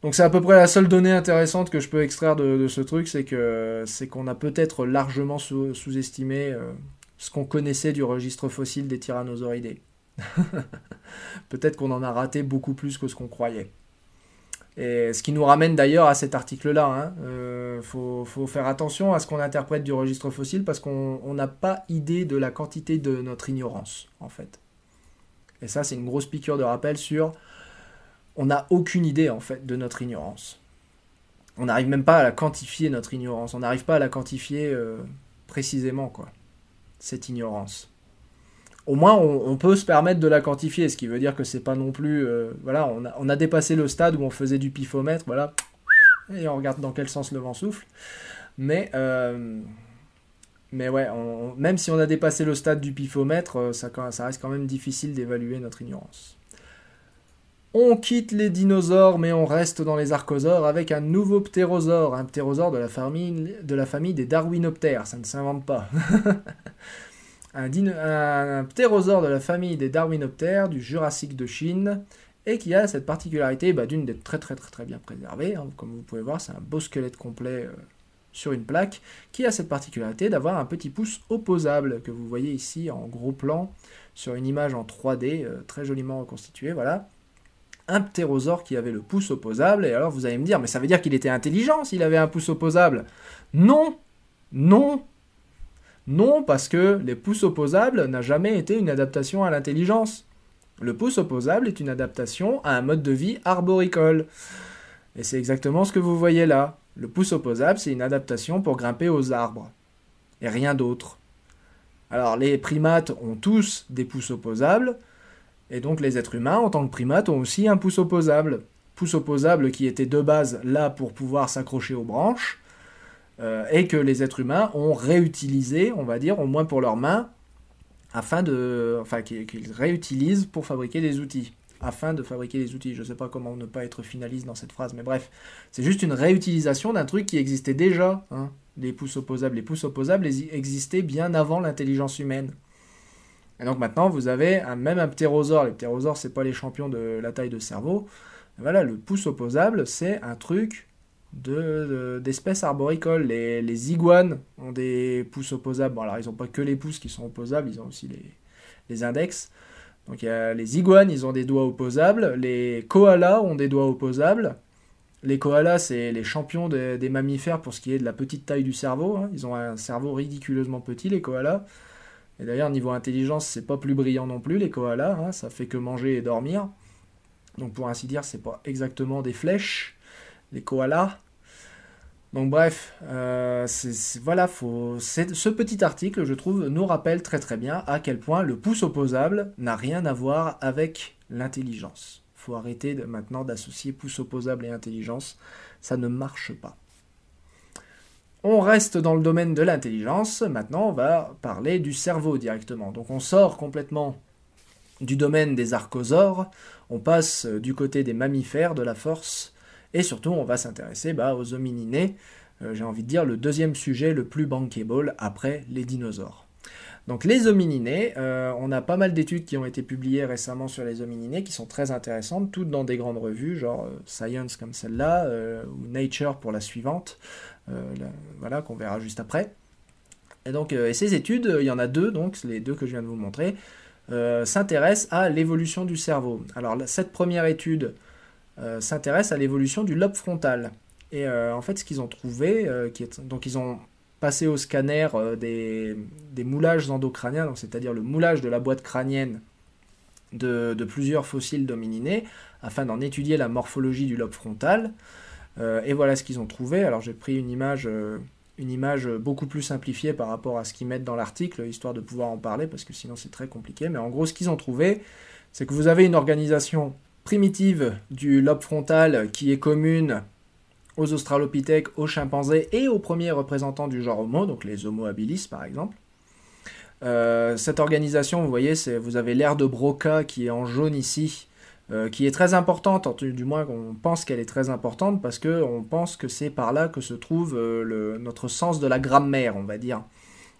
Donc c'est à peu près la seule donnée intéressante que je peux extraire de, ce truc, c'est qu'on a peut-être largement sous-estimé euh, ce qu'on connaissait du registre fossile des tyrannosauridés. <laughs> Peut-être qu'on en a raté beaucoup plus que ce qu'on croyait. Et ce qui nous ramène d'ailleurs à cet article-là. Il hein. euh, faut, faire attention à ce qu'on interprète du registre fossile parce qu'on n'a pas idée de la quantité de notre ignorance, en fait. Et ça, c'est une grosse piqûre de rappel sur on n'a aucune idée, en fait, de notre ignorance. On n'arrive même pas à la quantifier, notre ignorance. On n'arrive pas à la quantifier euh, précisément, quoi cette ignorance. Au moins, on, peut se permettre de la quantifier, ce qui veut dire que c'est pas non plus. Euh, voilà, on a, dépassé le stade où on faisait du pifomètre, voilà, et on regarde dans quel sens le vent souffle. Mais, euh, mais ouais, même si on a dépassé le stade du pifomètre, euh, ça, ça reste quand même difficile d'évaluer notre ignorance. On quitte les dinosaures, mais on reste dans les archosaures avec un nouveau ptérosaure, un ptérosaure de la famille, des darwinoptères, ça ne s'invente pas. <laughs> un, ptérosaure de la famille des darwinoptères du Jurassique de Chine, et qui a cette particularité bah, d'une d'être très très très très bien préservée. Hein. comme vous pouvez voir, c'est un beau squelette complet euh, sur une plaque, qui a cette particularité d'avoir un petit pouce opposable, que vous voyez ici en gros plan, sur une image en 3D, euh, très joliment reconstituée, voilà un ptérosaure qui avait le pouce opposable. Et alors vous allez me dire, mais ça veut dire qu'il était intelligent s'il avait un pouce opposable. Non, non, non, parce que les pouces opposables n'a jamais été une adaptation à l'intelligence. Le pouce opposable est une adaptation à un mode de vie arboricole. Et c'est exactement ce que vous voyez là. Le pouce opposable, c'est une adaptation pour grimper aux arbres. Et rien d'autre. Alors les primates ont tous des pouces opposables, et donc les êtres humains, en tant que primates, ont aussi un pouce opposable. Pouce opposable qui était de base là pour pouvoir s'accrocher aux branches, euh, et que les êtres humains ont réutilisé, on va dire, au moins pour leurs mains, afin de, enfin, qu'ils réutilisent pour fabriquer des outils, afin de fabriquer des outils. Je ne sais pas comment ne pas être finaliste dans cette phrase, mais bref, c'est juste une réutilisation d'un truc qui existait déjà. Hein. Les pouces opposables, les pouces opposables existaient bien avant l'intelligence humaine. Et donc maintenant, vous avez un, même un ptérosaure. Les ptérosaures, c'est pas les champions de la taille de cerveau. Voilà, le pouce opposable, c'est un truc d'espèces arboricoles. Les, iguanes ont des pouces opposables. Bon, alors ils n'ont pas que les pouces qui sont opposables, ils ont aussi les, index. Donc les iguanes, ils ont des doigts opposables. Les koalas ont des doigts opposables. Les koalas, c'est les champions des mammifères pour ce qui est de la petite taille du cerveau. Hein. Ils ont un cerveau ridiculeusement petit, les koalas. Et d'ailleurs, niveau intelligence, c'est pas plus brillant non plus, les koalas, hein, ça fait que manger et dormir. Donc pour ainsi dire, c'est pas exactement des flèches, les koalas. Donc bref, euh, voilà, faut, ce petit article, je trouve, nous rappelle très très bien à quel point le pouce opposable n'a rien à voir avec l'intelligence. Faut arrêter maintenant d'associer pouce opposable et intelligence, ça ne marche pas. On reste dans le domaine de l'intelligence, maintenant on va parler du cerveau directement. Donc on sort complètement du domaine des archosaures, on passe euh, du côté des mammifères, de la force, et surtout on va s'intéresser bah, aux homininés, euh, j'ai envie de dire le deuxième sujet le plus bankable après les dinosaures. Donc les homininés, euh, on a pas mal d'études qui ont été publiées récemment sur les homininés qui sont très intéressantes, toutes dans des grandes revues, genre Science comme celle-là, ou Nature pour la suivante. Euh, voilà, qu'on verra juste après. Et donc, euh, ces études, il y en a deux, donc les deux que je viens de vous montrer, euh, s'intéressent à l'évolution du cerveau. Alors, cette première étude s'intéresse à l'évolution du lobe frontal. Et en fait, ce qu'ils ont trouvé, donc ils ont passé au scanner des, moulages endocraniens c'est-à-dire le moulage de la boîte crânienne de, de plusieurs fossiles domininés, afin d'en étudier la morphologie du lobe frontal. Euh, et voilà ce qu'ils ont trouvé. Alors j'ai pris euh, une image beaucoup plus simplifiée par rapport à ce qu'ils mettent dans l'article, histoire de pouvoir en parler, parce que sinon c'est très compliqué. Mais en gros, ce qu'ils ont trouvé, c'est que vous avez une organisation primitive du lobe frontal qui est commune aux australopithèques, aux chimpanzés et aux premiers représentants du genre Homo, donc les Homo habilis par exemple. Euh, cette organisation, vous voyez, vous avez l'air de Broca qui est en jaune ici, euh, qui est très importante, du moins on pense qu'elle est très importante parce qu'on pense que c'est par là que se trouve euh, notre sens de la grammaire, on va dire.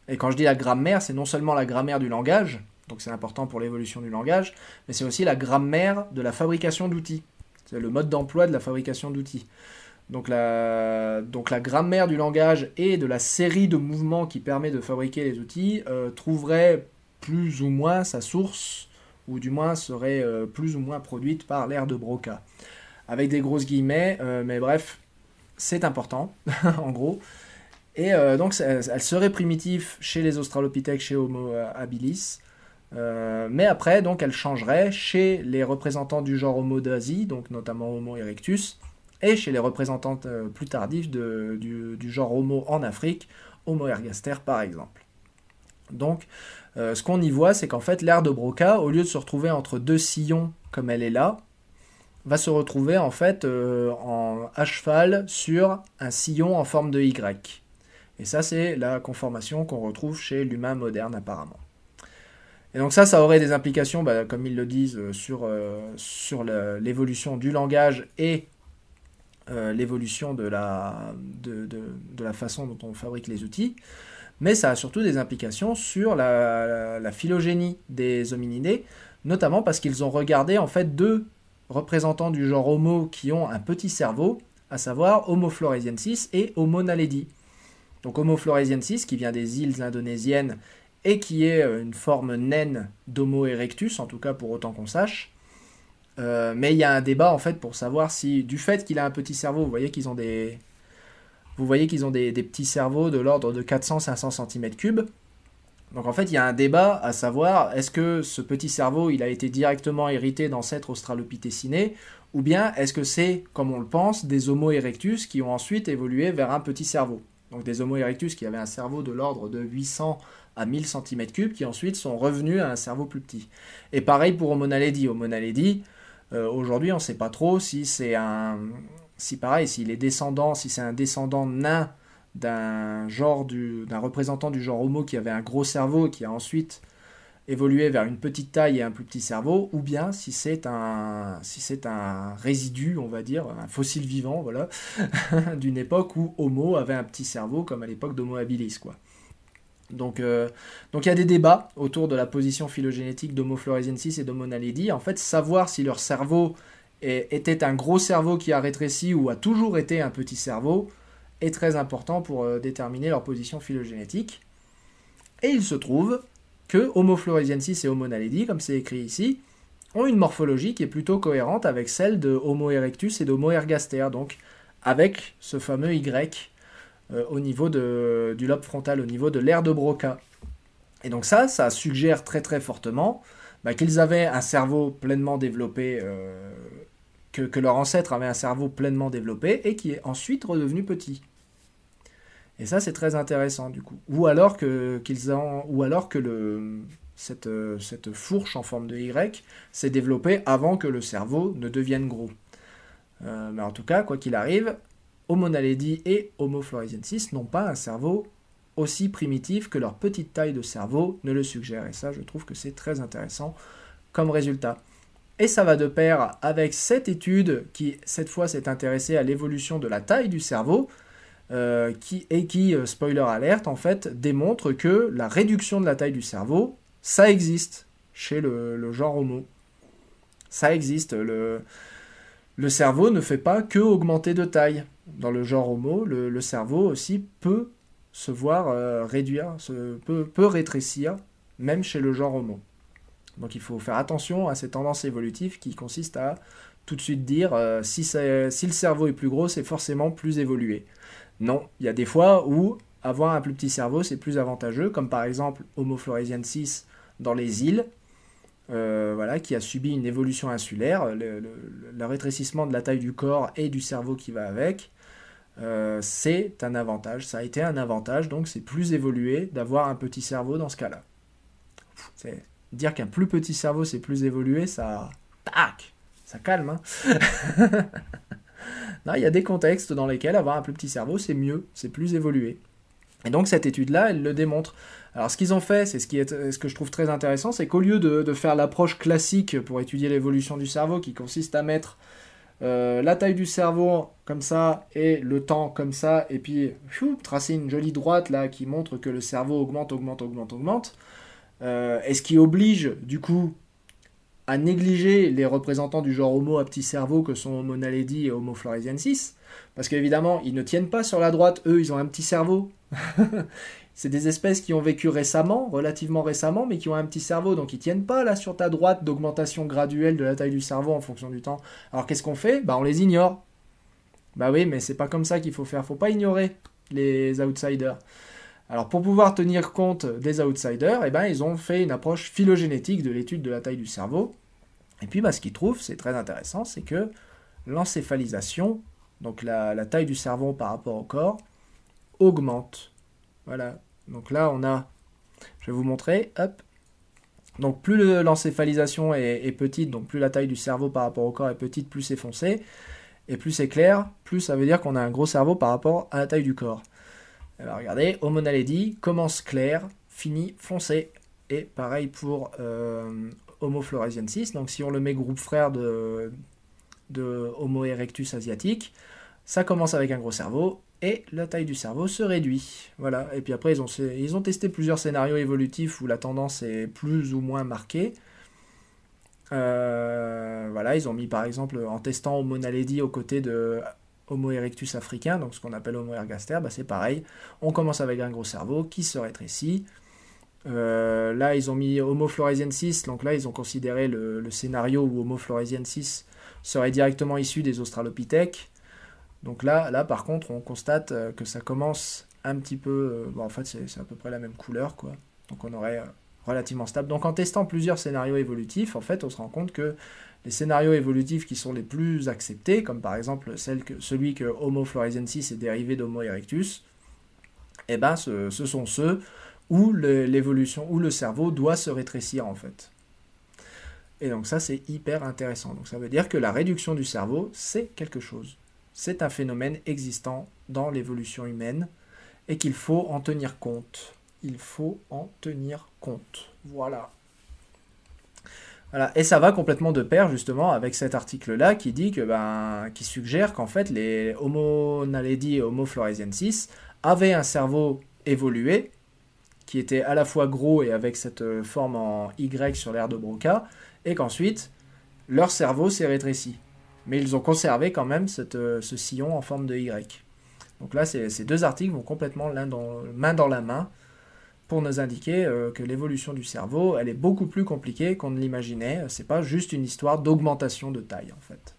Et quand je dis la grammaire, c'est non seulement la grammaire du langage, donc c'est important pour l'évolution du langage, mais c'est aussi la grammaire de la fabrication d'outils. C'est le mode d'emploi de la fabrication d'outils. Donc la, grammaire du langage et de la série de mouvements qui permet de fabriquer les outils trouveraient euh, trouverait plus ou moins sa source ou du moins serait euh, plus ou moins produite par l'ère de Broca. Avec des grosses guillemets, euh, mais bref, c'est important, <laughs> en gros. Et euh, donc, elle serait primitive chez les Australopithèques, chez Homo habilis. mais après, donc, elle changerait chez les représentants du genre Homo d'Asie, donc notamment Homo erectus, et chez les représentants plus tardifs du, du genre Homo en Afrique, Homo ergaster par exemple. Donc, euh, ce qu'on y voit, c'est qu'en fait, l'aire de Broca, au lieu de se retrouver entre deux sillons comme elle est là, va se retrouver en fait euh, en, à cheval sur un sillon en forme de Y. Et ça, c'est la conformation qu'on retrouve chez l'humain moderne apparemment. Et donc ça, ça aurait des implications, bah, comme ils le disent, euh, sur, l'évolution du langage et l'évolution de la façon dont on fabrique les outils mais ça a surtout des implications sur la, phylogénie des hominidés, notamment parce qu'ils ont regardé en fait deux représentants du genre Homo qui ont un petit cerveau, à savoir Homo floresiensis et Homo naledi. Donc Homo floresiensis qui vient des îles indonésiennes et qui est euh, une forme naine d'Homo erectus, en tout cas pour autant qu'on sache. Euh, mais il y a un débat en fait pour savoir si, du fait qu'il a un petit cerveau, vous voyez qu'ils ont des, vous voyez qu'ils ont des, petits cerveaux de l'ordre de 400-500 cm3. Donc en fait, il y a un débat à savoir est-ce que ce petit cerveau, il a été directement hérité d'ancêtres australopithécinés ou bien est-ce que c'est, comme on le pense, des Homo erectus qui ont ensuite évolué vers un petit cerveau Donc des Homo erectus qui avaient un cerveau de l'ordre de 800 à 1000 cm3 qui ensuite sont revenus à un cerveau plus petit. Et pareil pour Homo naledi. Homo euh, aujourd'hui, on ne sait pas trop si c'est un, si pareil, s'il est descendant, si c'est un descendant nain d'un genre d'un représentant du genre homo qui avait un gros cerveau qui a ensuite évolué vers une petite taille et un plus petit cerveau, ou bien si c'est un, si c'est un résidu, on va dire, un fossile vivant, voilà, <laughs> d'une époque où Homo avait un petit cerveau comme à l'époque d'Homo habilis, quoi. Donc, euh, donc il y a des débats autour de la position phylogénétique d'Homo floresiensis et d'Homo naledi. En fait, savoir si leur cerveau était un gros cerveau qui a rétréci ou a toujours été un petit cerveau est très important pour euh, déterminer leur position phylogénétique. Et il se trouve que Homo floresiensis et Homo naledi, comme c'est écrit ici, ont une morphologie qui est plutôt cohérente avec celle de Homo erectus et d'Homo ergaster, donc avec ce fameux Y euh, au niveau du lobe frontal, au niveau de l'aire de Broca. Et donc ça, ça suggère très très fortement bah, qu'ils avaient un cerveau pleinement développé, euh, que, leur ancêtre avait un cerveau pleinement développé et qui est ensuite redevenu petit. Et ça, c'est très intéressant du coup. Ou alors que, qu'ils ont, ou alors que le, cette, fourche en forme de Y s'est développée avant que le cerveau ne devienne gros. Euh, mais en tout cas, quoi qu'il arrive, Homo naledi et Homo floresiensis n'ont pas un cerveau aussi primitifs que leur petite taille de cerveau ne le suggère. Et ça, je trouve que c'est très intéressant comme résultat. Et ça va de pair avec cette étude qui, cette fois, s'est intéressée à l'évolution de la taille du cerveau, euh, qui, et qui, euh, spoiler alerte, en fait, démontre que la réduction de la taille du cerveau, ça existe chez le, genre homo. Ça existe. Le, le cerveau ne fait pas que augmenter de taille. Dans le genre homo, le cerveau aussi peut se voir euh, réduire, se, peut, rétrécir, même chez le genre homo. Donc il faut faire attention à ces tendances évolutives qui consistent à tout de suite dire euh, si, le cerveau est plus gros, c'est forcément plus évolué. Non, il y a des fois où avoir un plus petit cerveau, c'est plus avantageux, comme par exemple Homo floresiensis dans les îles, euh, voilà, qui a subi une évolution insulaire, le rétrécissement de la taille du corps et du cerveau qui va avec, euh, c'est un avantage, ça a été un avantage, donc c'est plus évolué d'avoir un petit cerveau dans ce cas-là. C'est dire qu'un plus petit cerveau c'est plus évolué, ça ça calme. Hein. <laughs> non, il y a des contextes dans lesquels avoir un plus petit cerveau c'est mieux, c'est plus évolué. Et donc cette étude-là, elle le démontre. Alors ce qu'ils ont fait, c'est ce, qui est, ce que je trouve très intéressant, c'est qu'au lieu de faire l'approche classique pour étudier l'évolution du cerveau, qui consiste à mettre euh, la taille du cerveau comme ça et le temps comme ça, et puis tracer une jolie droite là qui montre que le cerveau augmente, augmente, augmente, augmente, euh, est ce qui oblige du coup à négliger les représentants du genre homo à petit cerveau que sont Homo naledi et Homo floresiensis, parce qu'évidemment, ils ne tiennent pas sur la droite, eux, ils ont un petit cerveau. <laughs> c'est des espèces qui ont vécu récemment, relativement récemment, mais qui ont un petit cerveau, donc ils tiennent pas là sur ta droite d'augmentation graduelle de la taille du cerveau en fonction du temps. Alors qu'est-ce qu'on fait Bah on les ignore. Bah oui, mais c'est pas comme ça qu'il faut faire, faut pas ignorer les outsiders. Alors pour pouvoir tenir compte des outsiders, eh ben, ils ont fait une approche phylogénétique de l'étude de la taille du cerveau. Et puis bah, ce qu'ils trouvent, c'est très intéressant, c'est que l'encéphalisation, donc la taille du cerveau par rapport au corps, augmente. Voilà, donc là, on a, je vais vous montrer, hop. Donc plus l'encéphalisation est, petite, donc plus la taille du cerveau par rapport au corps est petite, plus c'est foncé. Et plus c'est clair, plus ça veut dire qu'on a un gros cerveau par rapport à la taille du corps. Alors regardez, Naledi commence clair, finit foncé. Et pareil pour euh, Homo floresiensis. Donc si on le met groupe frère de, de Homo erectus asiatique, ça commence avec un gros cerveau, et la taille du cerveau se réduit. Voilà, et puis après ils ont, ils ont testé plusieurs scénarios évolutifs où la tendance est plus ou moins marquée. Euh, voilà, ils ont mis par exemple en testant Homo naledi aux côtés de Homo erectus africain, donc ce qu'on appelle Homo ergaster, bah, c'est pareil. On commence avec un gros cerveau qui se rétrécit. Euh, là, ils ont mis Homo floresiensis, donc là, ils ont considéré le, le scénario où Homo floresiensis serait directement issu des Australopithèques. Donc là, là, par contre, on constate euh, que ça commence un petit peu... Euh, bon, en fait, c'est à peu près la même couleur, quoi. Donc on aurait euh, relativement stable. Donc en testant plusieurs scénarios évolutifs, en fait, on se rend compte que les scénarios évolutifs qui sont les plus acceptés, comme par exemple celui que Homo floresiensis est dérivé d'Homo erectus, eh ben, ce, ce sont ceux où l'évolution, où le cerveau doit se rétrécir en fait. Et donc ça, c'est hyper intéressant. Donc ça veut dire que la réduction du cerveau, c'est quelque chose c'est un phénomène existant dans l'évolution humaine et qu'il faut en tenir compte. Il faut en tenir compte. Voilà. Voilà. Et ça va complètement de pair justement avec cet article-là qui dit que ben, qui suggère qu'en fait les Homo naledi et Homo floresiensis avaient un cerveau évolué qui était à la fois gros et avec cette forme en Y sur l'air de Broca et qu'ensuite leur cerveau s'est rétréci mais ils ont conservé quand même euh, ce sillon en forme de Y. Donc là, ces, deux articles vont complètement dans, main dans la main pour nous indiquer euh, que l'évolution du cerveau, elle est beaucoup plus compliquée qu'on ne l'imaginait. C'est pas juste une histoire d'augmentation de taille, en fait.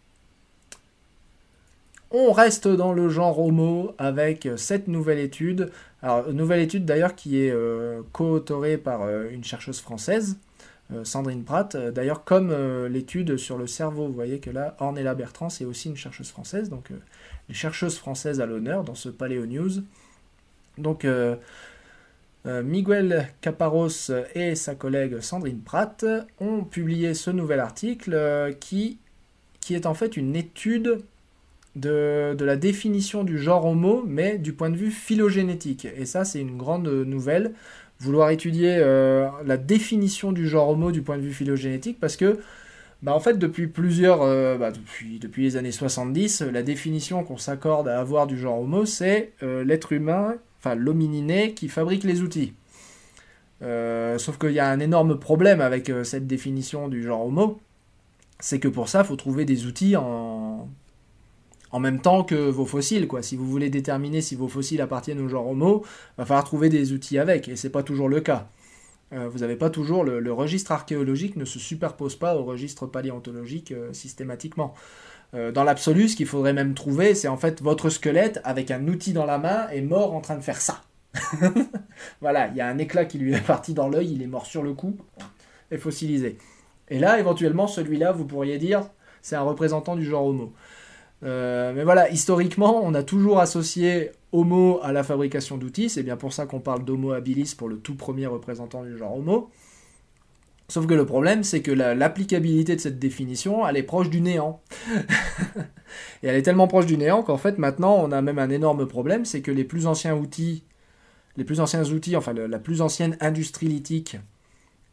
On reste dans le genre homo avec cette nouvelle étude. Alors, nouvelle étude d'ailleurs qui est euh, co-autorée par une chercheuse française, euh, Sandrine Pratt, euh, d'ailleurs comme euh, l'étude sur le cerveau, vous voyez que là, Ornella Bertrand, c'est aussi une chercheuse française, donc les chercheuses françaises à l'honneur dans ce Paléo News. Donc Miguel Caparros et sa collègue Sandrine Pratt ont publié ce nouvel article qui, qui est en fait une étude de, la définition du genre homo, mais du point de vue phylogénétique. Et ça, c'est une grande nouvelle. Vouloir étudier euh, la définition du genre homo du point de vue phylogénétique, parce que, bah, en fait, depuis plusieurs. Euh, bah, depuis, depuis, les années 70, la définition qu'on s'accorde à avoir du genre homo, c'est euh, l'être humain, enfin l'homininé, qui fabrique les outils. sauf qu'il y a un énorme problème avec cette définition du genre homo, c'est que pour ça, il faut trouver des outils en, en même temps que vos fossiles. Quoi. Si vous voulez déterminer si vos fossiles appartiennent au genre Homo, va falloir trouver des outils avec, et c'est pas toujours le cas. Euh, vous n'avez pas toujours le, registre archéologique ne se superpose pas au registre paléontologique euh, systématiquement. Euh, dans l'absolu, ce qu'il faudrait même trouver, c'est en fait votre squelette avec un outil dans la main est mort en train de faire ça. <laughs> voilà, il y a un éclat qui lui est parti dans l'œil, il est mort sur le coup et fossilisé. Et là, éventuellement, celui-là, vous pourriez dire, c'est un représentant du genre Homo. Euh, mais voilà, historiquement, on a toujours associé Homo à la fabrication d'outils. C'est bien pour ça qu'on parle d'Homo habilis pour le tout premier représentant du genre Homo. Sauf que le problème, c'est que l'applicabilité de cette définition, elle est proche du néant. <laughs> Et elle est tellement proche du néant qu'en fait, maintenant, on a même un énorme problème, c'est que les plus anciens outils, les plus anciens outils, enfin la plus ancienne industrie lithique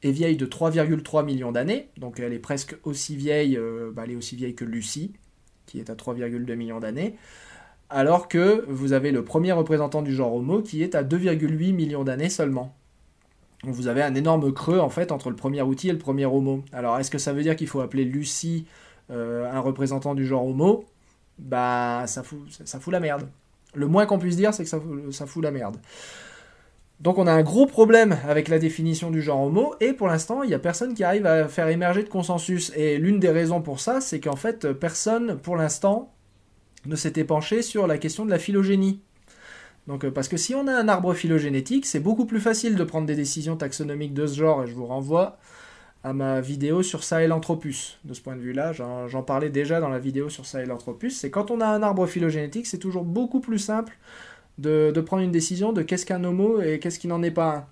est vieille de 3,3 millions d'années, donc elle est presque aussi vieille, euh, bah, elle est aussi vieille que Lucie, qui est à 3,2 millions d'années, alors que vous avez le premier représentant du genre Homo qui est à 2,8 millions d'années seulement. vous avez un énorme creux en fait entre le premier outil et le premier Homo. Alors est-ce que ça veut dire qu'il faut appeler Lucie euh, un représentant du genre Homo Bah ça fout, ça fout la merde. Le moins qu'on puisse dire c'est que ça, ça fout la merde. Donc on a un gros problème avec la définition du genre homo, et pour l'instant, il n'y a personne qui arrive à faire émerger de consensus. Et l'une des raisons pour ça, c'est qu'en fait, personne, pour l'instant, ne s'était penché sur la question de la phylogénie. Donc, euh, parce que si on a un arbre phylogénétique, c'est beaucoup plus facile de prendre des décisions taxonomiques de ce genre, et je vous renvoie à ma vidéo sur l'anthropus. De ce point de vue-là, j'en parlais déjà dans la vidéo sur l'anthropus, c'est quand on a un arbre phylogénétique, c'est toujours beaucoup plus simple de, prendre une décision de qu'est-ce qu'un homo et qu'est-ce qui n'en est pas un.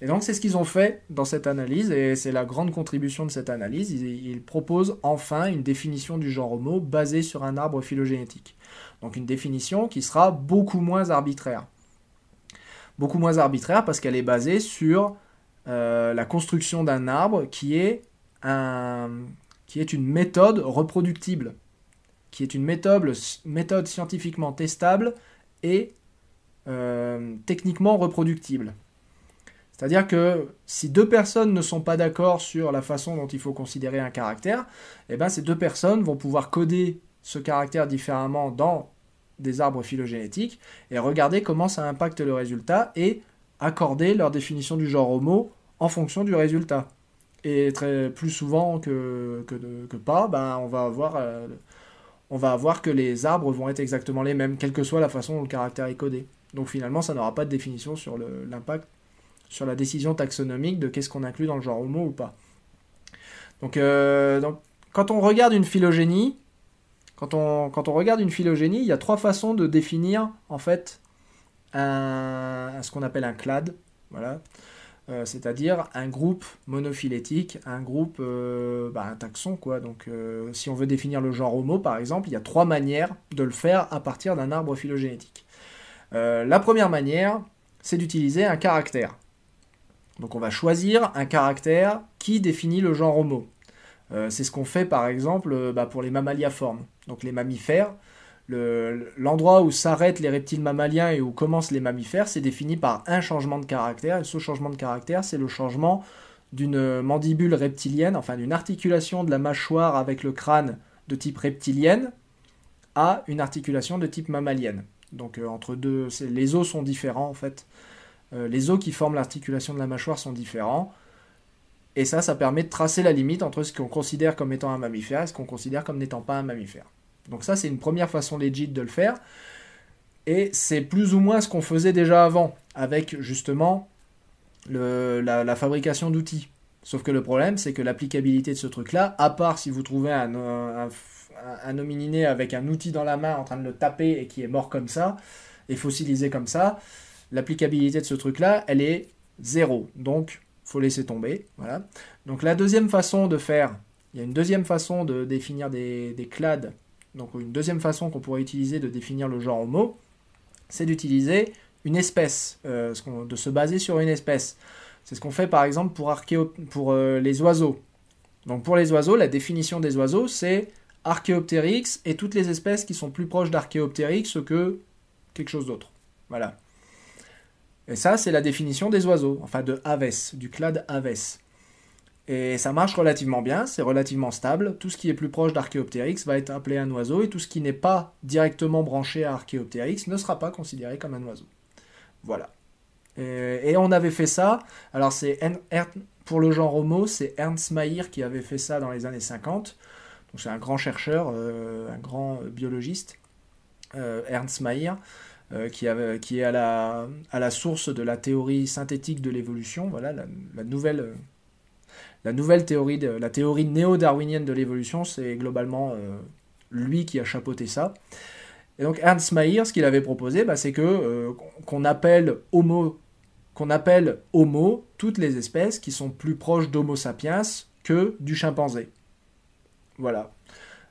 Et donc c'est ce qu'ils ont fait dans cette analyse, et c'est la grande contribution de cette analyse. Ils, proposent enfin une définition du genre homo basée sur un arbre phylogénétique. Donc une définition qui sera beaucoup moins arbitraire. Beaucoup moins arbitraire parce qu'elle est basée sur euh, la construction d'un arbre qui est, un, qui est une méthode reproductible, qui est une méthode, méthode scientifiquement testable et euh, techniquement reproductible. C'est-à-dire que si deux personnes ne sont pas d'accord sur la façon dont il faut considérer un caractère, eh ben ces deux personnes vont pouvoir coder ce caractère différemment dans des arbres phylogénétiques et regarder comment ça impacte le résultat et accorder leur définition du genre homo en fonction du résultat. Et très plus souvent que, que, pas, ben on, va avoir, euh, on va avoir que les arbres vont être exactement les mêmes, quelle que soit la façon dont le caractère est codé. Donc finalement, ça n'aura pas de définition sur l'impact sur la décision taxonomique de qu'est-ce qu'on inclut dans le genre homo ou pas. Euh, donc, quand on regarde une phylogénie, quand on, quand on, regarde une phylogénie, il y a trois façons de définir en fait un, ce qu'on appelle un clade, voilà, euh, c'est-à-dire un groupe monophylétique, un groupe, euh, bah, un taxon quoi. Donc, si on veut définir le genre Homo par exemple, il y a trois manières de le faire à partir d'un arbre phylogénétique. Euh, la première manière, c'est d'utiliser un caractère. Donc on va choisir un caractère qui définit le genre homo. Euh, c'est ce qu'on fait par exemple euh, bah, pour les mammaliaformes, donc les mammifères. L'endroit où s'arrêtent les reptiles mammaliens et où commencent les mammifères, c'est défini par un changement de caractère. Et ce changement de caractère, c'est le changement d'une mandibule reptilienne, enfin d'une articulation de la mâchoire avec le crâne de type reptilienne à une articulation de type mammalienne. Donc euh, entre deux, les os sont différents en fait. Euh, les os qui forment l'articulation de la mâchoire sont différents. Et ça, ça permet de tracer la limite entre ce qu'on considère comme étant un mammifère et ce qu'on considère comme n'étant pas un mammifère. Donc ça, c'est une première façon legit de le faire. Et c'est plus ou moins ce qu'on faisait déjà avant, avec justement la, fabrication d'outils. Sauf que le problème, c'est que l'applicabilité de ce truc-là, à part si vous trouvez un un, avec un outil dans la main en train de le taper et qui est mort comme ça, et fossilisé comme ça, l'applicabilité de ce truc-là, elle est zéro. Donc, faut laisser tomber. Voilà. Donc la deuxième façon de faire, il y a une deuxième façon de définir des, des clades, donc une deuxième façon qu'on pourrait utiliser de définir le genre homo, c'est d'utiliser une espèce, euh, de se baser sur une espèce. C'est ce qu'on fait par exemple pour, pour euh, les oiseaux. Donc pour les oiseaux, la définition des oiseaux, c'est Archéoptérix et toutes les espèces qui sont plus proches d'Archaeopteryx que quelque chose d'autre. Voilà. Et ça, c'est la définition des oiseaux, enfin de Aves, du clade Aves. Et ça marche relativement bien, c'est relativement stable. Tout ce qui est plus proche d'Archaeopteryx va être appelé un oiseau et tout ce qui n'est pas directement branché à Archéoptérix ne sera pas considéré comme un oiseau. Voilà. Et, on avait fait ça, alors c'est pour le genre Homo, c'est Ernst Mayr qui avait fait ça dans les années 50 c'est un grand chercheur, euh, un grand euh, biologiste, euh, Ernst Mayr, qui, est à la, source de la théorie synthétique de l'évolution, voilà, la, nouvelle théorie, de, la théorie néo-darwinienne de l'évolution, c'est globalement lui qui a chapeauté ça. Et donc Ernst Mayr, ce qu'il avait proposé, bah, c'est que qu'on appelle Homo, qu'on appelle Homo toutes les espèces qui sont plus proches d'Homo sapiens que du chimpanzé. Voilà.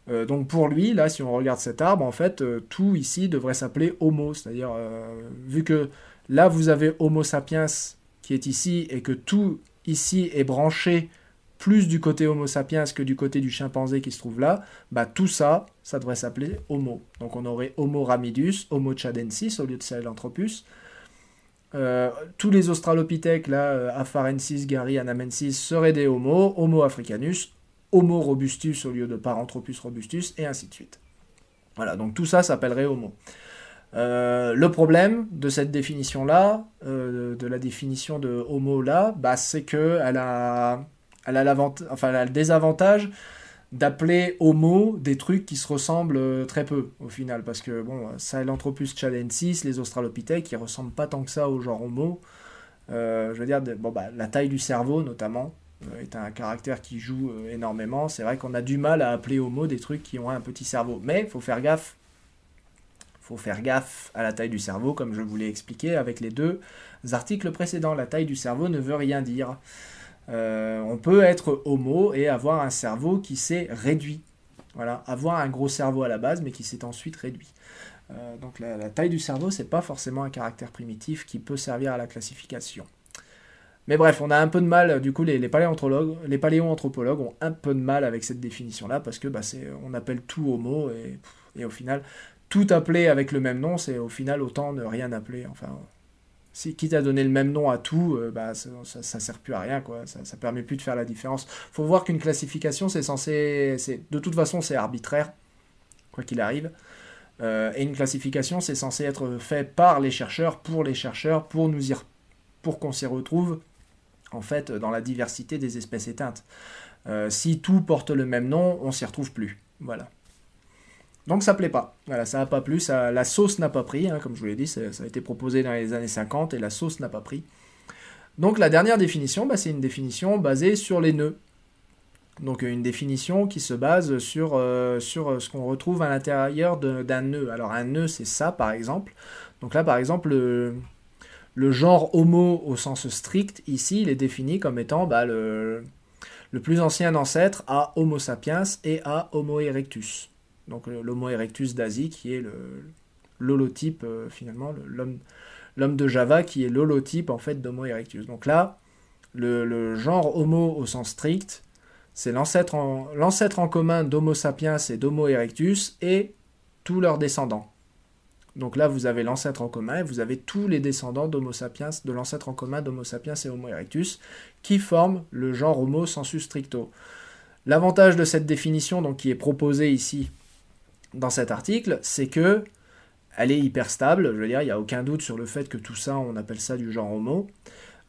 Euh, donc pour lui, là, si on regarde cet arbre, en fait, euh, tout ici devrait s'appeler Homo. C'est-à-dire, euh, vu que là, vous avez Homo sapiens qui est ici et que tout ici est branché plus du côté Homo sapiens que du côté du chimpanzé qui se trouve là, bah tout ça, ça devrait s'appeler Homo. Donc on aurait Homo ramidus, Homo chadensis au lieu de Sahelanthropus. tous les australopithèques, là, Afarensis, Gary, Anamensis, seraient des Homo, Homo africanus, Homo robustus au lieu de Paranthropus robustus, et ainsi de suite. Voilà, donc tout ça s'appellerait Homo. Euh, le problème de cette définition-là, euh, de la définition de Homo-là, bah, c'est qu'elle a, elle a, enfin, a le désavantage d'appeler homo des trucs qui se ressemblent euh, très peu au final parce que bon ça, l'Anthropus chalensis les australopithèques ils ressemblent pas tant que ça au genre homo je veux dire bon bah, la taille du cerveau notamment euh, est un caractère qui joue euh, énormément. C'est vrai qu'on a du mal à appeler homo des trucs qui ont un petit cerveau. Mais faut faire gaffe. Faut faire gaffe à la taille du cerveau, comme je vous l'ai expliqué avec les deux articles précédents. La taille du cerveau ne veut rien dire. Euh, on peut être homo et avoir un cerveau qui s'est réduit. Voilà, avoir un gros cerveau à la base, mais qui s'est ensuite réduit. donc la, la taille du cerveau, c'est pas forcément un caractère primitif qui peut servir à la classification. Mais bref, on a un peu de mal, du coup, les, les paléoanthropologues, les paléoanthropologues ont un peu de mal avec cette définition-là, parce que bah, on appelle tout homo, et, et, au final, tout appeler avec le même nom, c'est au final autant ne rien appeler. Enfin, si, quitte à donner le même nom à tout, euh, bah, ça, ne sert plus à rien, quoi. Ça, ça permet plus de faire la différence. Faut voir qu'une classification, c'est censé. C'est, de toute façon, c'est arbitraire, quoi qu'il arrive. Euh, et une classification, c'est censé être fait par les chercheurs, pour les chercheurs, pour nous y, pour qu'on s'y retrouve en fait, dans la diversité des espèces éteintes. Euh, si tout porte le même nom, on s'y retrouve plus. Voilà. Donc ça plaît pas. Voilà, ça n'a pas plu. la sauce n'a pas pris. Hein, comme je vous l'ai dit, ça, a été proposé dans les années 50 et la sauce n'a pas pris. Donc la dernière définition, bah, c'est une définition basée sur les nœuds. Donc une définition qui se base sur, euh, sur ce qu'on retrouve à l'intérieur d'un nœud. Alors un nœud, c'est ça par exemple. Donc là par exemple, le genre homo au sens strict, ici, il est défini comme étant bah, le, plus ancien ancêtre à Homo sapiens et à Homo erectus. Donc l'Homo erectus d'Asie qui est l'holotype, euh, finalement, l'homme de Java qui est l'holotype en fait d'Homo erectus. Donc là, le, genre homo au sens strict, c'est l'ancêtre en, en commun d'Homo sapiens et d'Homo erectus et tous leurs descendants. Donc là, vous avez l'ancêtre en commun et vous avez tous les descendants d'Homo sapiens, de l'ancêtre en commun d'Homo sapiens et Homo erectus, qui forment le genre Homo sensu stricto. L'avantage de cette définition, donc, qui est proposée ici dans cet article, c'est que elle est hyper stable. Je veux dire, il n'y a aucun doute sur le fait que tout ça, on appelle ça du genre Homo.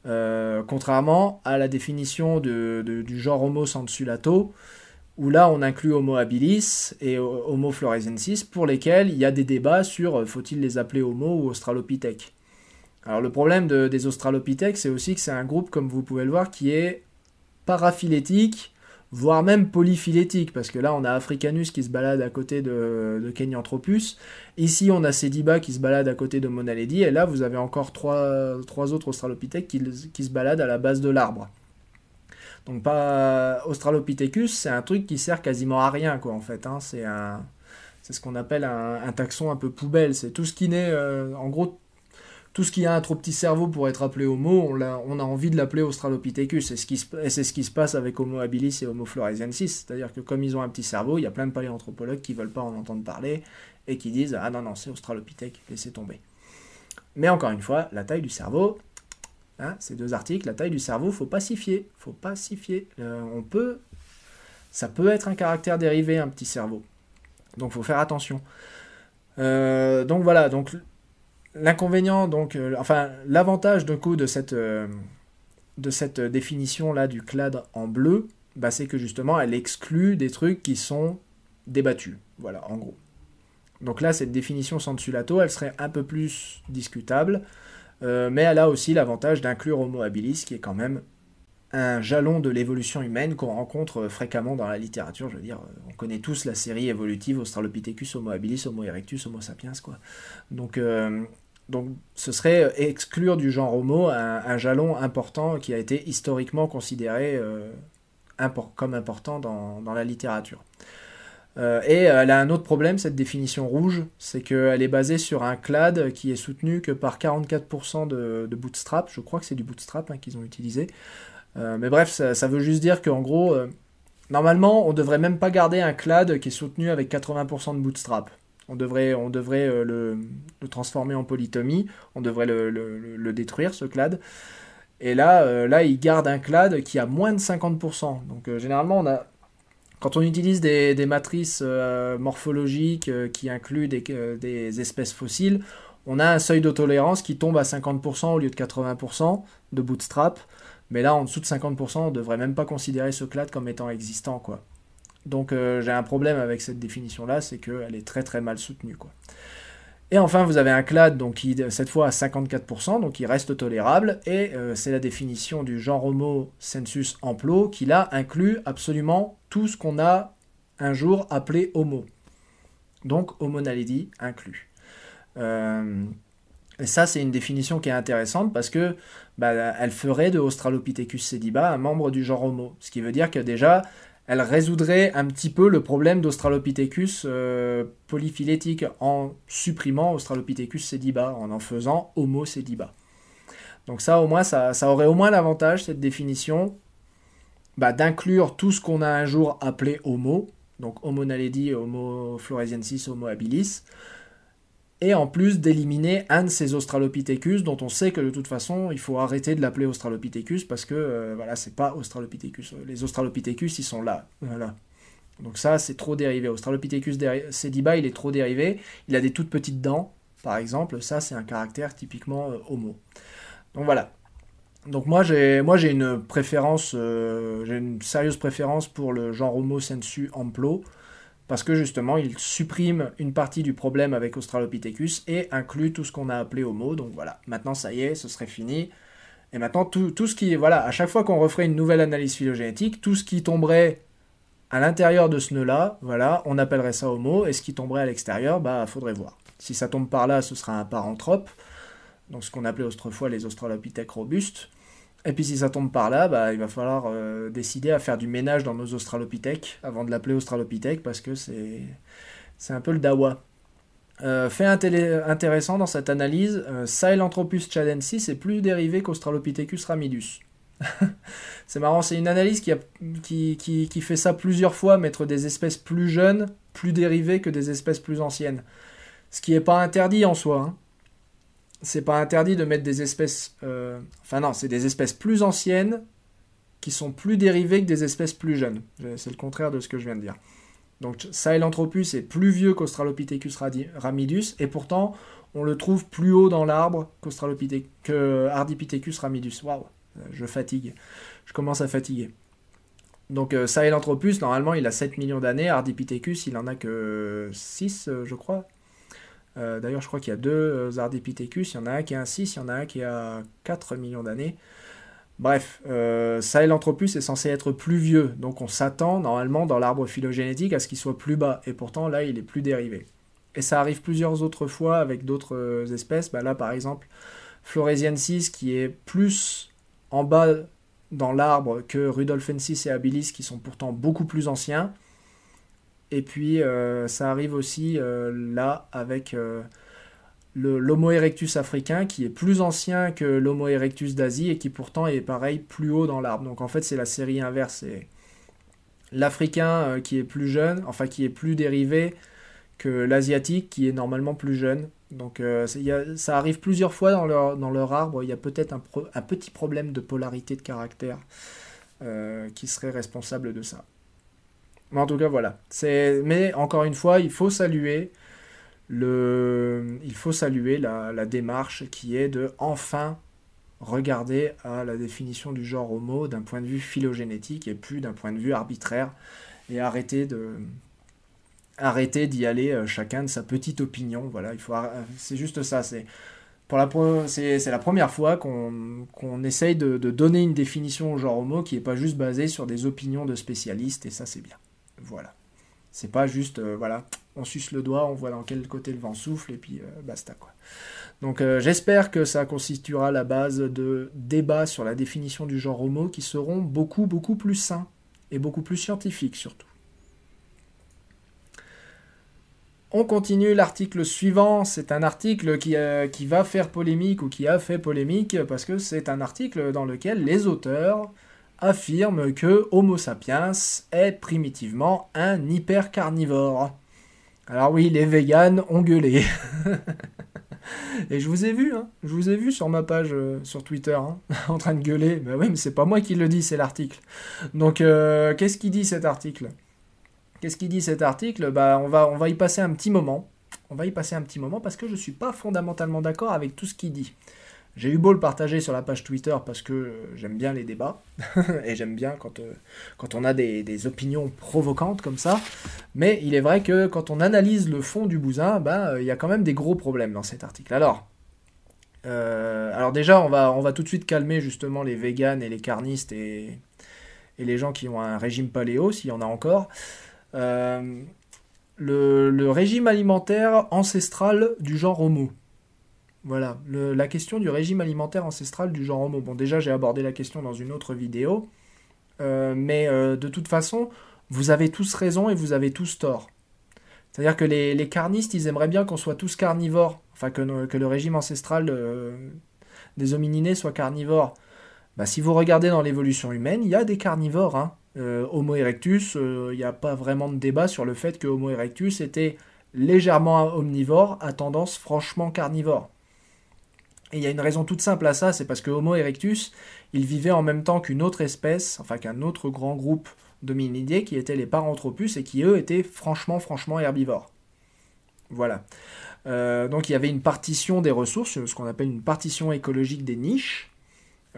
Euh, contrairement à la définition du genre Homo sensulato, où là on inclut Homo habilis et Homo floresensis, pour lesquels il y a des débats sur euh, faut-il les appeler Homo ou Australopithèque. Alors le problème des Australopithèques, c'est aussi que c'est un groupe, comme vous pouvez le voir, qui est paraphylétique, voire même polyphylétique, parce que là on a Africanus qui se balade à côté de, Kenyanthropus, ici on a Sediba qui se balade à côté de Monaledi, et là vous avez encore trois, autres Australopithèques qui, qui se baladent à la base de l'arbre. Donc pas Australopithecus, c'est un truc qui sert quasiment à rien quoi en fait. Hein. C'est un, c'est ce qu'on appelle un, taxon un peu poubelle. C'est tout ce qui naît, euh, en gros, tout ce qui a un trop petit cerveau pour être appelé Homo, on, a, envie de l'appeler Australopithecus. Et, c'est ce qui se passe avec Homo habilis et Homo floresiensis. C'est-à-dire que comme ils ont un petit cerveau, il y a plein de paléanthropologues qui veulent pas en entendre parler et qui disent ah non non c'est Australopithèque, laissez tomber. Mais encore une fois, la taille du cerveau, Hein, ces deux articles, la taille du cerveau, faut pacifier, faut pacifier. Euh, on peut, ça peut être un caractère dérivé, un petit cerveau. Donc faut faire attention. Euh, donc voilà, donc l'inconvénient, donc euh, enfin l'avantage de coup de cette définition là du clade en bleu, bah, c'est que justement elle exclut des trucs qui sont débattus. Voilà, en gros. Donc là, cette définition sans dessus elle serait un peu plus discutable. Euh, mais elle a aussi l'avantage d'inclure Homo habilis, qui est quand même un jalon de l'évolution humaine qu'on rencontre euh, fréquemment dans la littérature. Je veux dire, euh, on connaît tous la série évolutive Australopithecus, Homo habilis, Homo erectus, Homo sapiens, quoi. Donc, ce serait exclure du genre Homo un, jalon important qui a été historiquement considéré comme important dans la littérature. Euh, et euh, elle a un autre problème, cette définition rouge, c'est qu'elle est basée sur un clad qui est soutenu que par 44% de, bootstrap. Je crois que c'est du bootstrap hein, qu'ils ont utilisé. Euh, mais bref, ça, veut juste dire qu'en gros, normalement, on devrait même pas garder un clad qui est soutenu avec 80% de bootstrap. On devrait, on devrait le, transformer en polytomie, on devrait le, le, détruire, ce clad. Et là, là, il garde un clad qui a moins de 50%. Donc généralement, on a quand on utilise des, matrices euh, morphologiques euh, qui incluent euh, des, espèces fossiles, on a un seuil de tolérance qui tombe à 50% au lieu de 80% de bootstrap. Mais là, en dessous de 50%, on ne devrait même pas considérer ce clade comme étant existant. Quoi. Donc j'ai un problème avec cette définition-là, c'est qu'elle est très très mal soutenue. Quoi. Et enfin, vous avez un clade donc, qui, cette fois, à 54%, donc il reste tolérable. Et c'est la définition du genre Homo sensus amplo qui, là, inclut absolument tout ce qu'on a un jour appelé homo. Donc naledi » inclus. Euh, et ça, c'est une définition qui est intéressante parce que bah, elle ferait de Australopithecus sediba un membre du genre homo. Ce qui veut dire que déjà, elle résoudrait un petit peu le problème d'Australopithecus euh, polyphylétique en supprimant Australopithecus sediba, en en faisant homo sediba. Donc ça, au moins, ça, ça aurait au moins l'avantage, cette définition, bah, d'inclure tout ce qu'on a un jour appelé Homo, donc Homo naledi, Homo floresiensis, Homo habilis, et en plus d'éliminer un de ces Australopithecus dont on sait que de toute façon il faut arrêter de l'appeler Australopithecus parce que euh, voilà c'est pas Australopithecus les Australopithecus ils sont là voilà donc ça c'est trop dérivé Australopithecus c'est sediba il est trop dérivé il a des toutes petites dents par exemple ça c'est un caractère typiquement euh, homo donc voilà donc moi j'ai une préférence euh, j'ai une sérieuse préférence pour le genre homo sensu amplo parce que justement il supprime une partie du problème avec Australopithecus et inclut tout ce qu'on a appelé homo donc voilà maintenant ça y est ce serait fini et maintenant tout, tout ce qui voilà à chaque fois qu'on referait une nouvelle analyse phylogénétique tout ce qui tomberait à l'intérieur de ce nœud là voilà on appellerait ça homo et ce qui tomberait à l'extérieur bah faudrait voir si ça tombe par là ce sera un paranthrope donc ce qu'on appelait autrefois les australopithèques robustes. Et puis si ça tombe par là, bah, il va falloir euh, décider à faire du ménage dans nos australopithèques avant de l'appeler australopithèque parce que c'est, un peu le dawa. Euh, fait intéressant dans cette analyse, euh, Sahelanthropus chadensis est plus dérivé qu'Australopithecus ramidus. <laughs> c'est marrant, c'est une analyse qui, qui, fait ça plusieurs fois, mettre des espèces plus jeunes, plus dérivées que des espèces plus anciennes. Ce qui n'est pas interdit en soi. Hein c'est pas interdit de mettre des espèces. Euh, enfin, non, c'est des espèces plus anciennes qui sont plus dérivées que des espèces plus jeunes. C'est le contraire de ce que je viens de dire. Donc, Sahelanthropus est plus vieux qu'Australopithecus ramidus, et pourtant, on le trouve plus haut dans l'arbre qu'Australopithecus ramidus. Waouh, euh, je fatigue. Je commence à fatiguer. Donc, euh, Sahelanthropus, normalement, il a 7 millions d'années. Ardipithecus, il en a que 6, je crois. Euh, d'ailleurs, je crois qu'il y a deux euh, Ardipithecus, il y en a un qui a un 6, il y en a un qui a 4 millions d'années. Bref, euh, Sahelanthropus est censé être plus vieux, donc on s'attend normalement dans l'arbre phylogénétique à ce qu'il soit plus bas, et pourtant là il est plus dérivé. Et ça arrive plusieurs autres fois avec d'autres euh, espèces, bah, là par exemple Floresiensis qui est plus en bas dans l'arbre que Rudolfensis et Habilis qui sont pourtant beaucoup plus anciens, et puis euh, ça arrive aussi euh, là avec euh, l'Homo erectus africain qui est plus ancien que l'Homo erectus d'Asie et qui pourtant est pareil plus haut dans l'arbre. Donc en fait c'est la série inverse. c'est L'Africain qui est plus jeune, enfin qui est plus dérivé que l'Asiatique qui est normalement plus jeune. Donc ça arrive plusieurs fois dans leur, dans leur arbre. Il y a peut-être un, petit problème de polarité de caractère qui serait responsable de ça. Mais en tout cas, voilà. Mais encore une fois, il faut saluer le, il faut saluer la, démarche qui est de enfin regarder à la définition du genre homo d'un point de vue phylogénétique et plus d'un point de vue arbitraire et arrêter de arrêter d'y aller euh, chacun de sa petite opinion voilà il faut c'est juste ça c'est pour la c'est la première fois qu'on qu'on essaye de, de donner une définition au genre homo qui n'est pas juste basée sur des opinions de spécialistes et ça c'est bien voilà. C'est pas juste, euh, voilà, on suce le doigt, on voit dans quel côté le vent souffle, et puis euh, basta quoi. Donc euh, j'espère que ça constituera la base de débats sur la définition du genre homo qui seront beaucoup beaucoup plus sains et beaucoup plus scientifiques surtout. On continue l'article suivant, c'est un article qui, va faire polémique ou qui a fait polémique parce que c'est un article dans lequel les auteurs affirme que Homo sapiens est primitivement un hypercarnivore. Alors oui, les véganes ont gueulé. <laughs> Et je vous ai vu, hein, je vous ai vu sur ma page euh, sur Twitter hein, <laughs> en train de gueuler. Mais bah oui, mais c'est pas moi qui le dis, c'est l'article. Donc euh, qu'est-ce qu'il dit cet article Qu'est-ce qu'il dit cet article Bah on va on va y passer un petit moment. On va y passer un petit moment parce que je suis pas fondamentalement d'accord avec tout ce qu'il dit. J'ai eu beau le partager sur la page Twitter parce que euh, j'aime bien les débats <laughs> et j'aime bien quand, euh, quand on a des, opinions provocantes comme ça. Mais il est vrai que quand on analyse le fond du bousin, ben, euh, il bah, y a quand même des gros problèmes dans cet article. Alors, alors déjà, on va, on va tout de suite calmer justement les véganes et les carnistes et, et les gens qui ont un régime paléo, s'il y en a encore. Le, le, régime alimentaire ancestral du genre homo. Voilà, la question du régime alimentaire ancestral du genre homo. Bon, déjà, j'ai abordé la question dans une autre vidéo, euh, mais euh, de toute façon, vous avez tous raison et vous avez tous tort. C'est-à-dire que les, carnistes, ils aimeraient bien qu'on soit tous carnivores, enfin que, le régime ancestral euh, des homininés soit carnivore. Bah, si vous regardez dans l'évolution humaine, il y a des carnivores. Hein. Homo erectus, il n'y a pas vraiment de débat sur le fait que Homo erectus était légèrement omnivore, à tendance franchement carnivore. Et il y a une raison toute simple à ça, c'est parce que Homo erectus, il vivait en même temps qu'une autre espèce, enfin qu'un autre grand groupe dominidés qui étaient les Paranthropus et qui eux étaient franchement, franchement herbivores. Voilà. Euh, donc il y avait une partition des ressources, ce qu'on appelle une partition écologique des niches.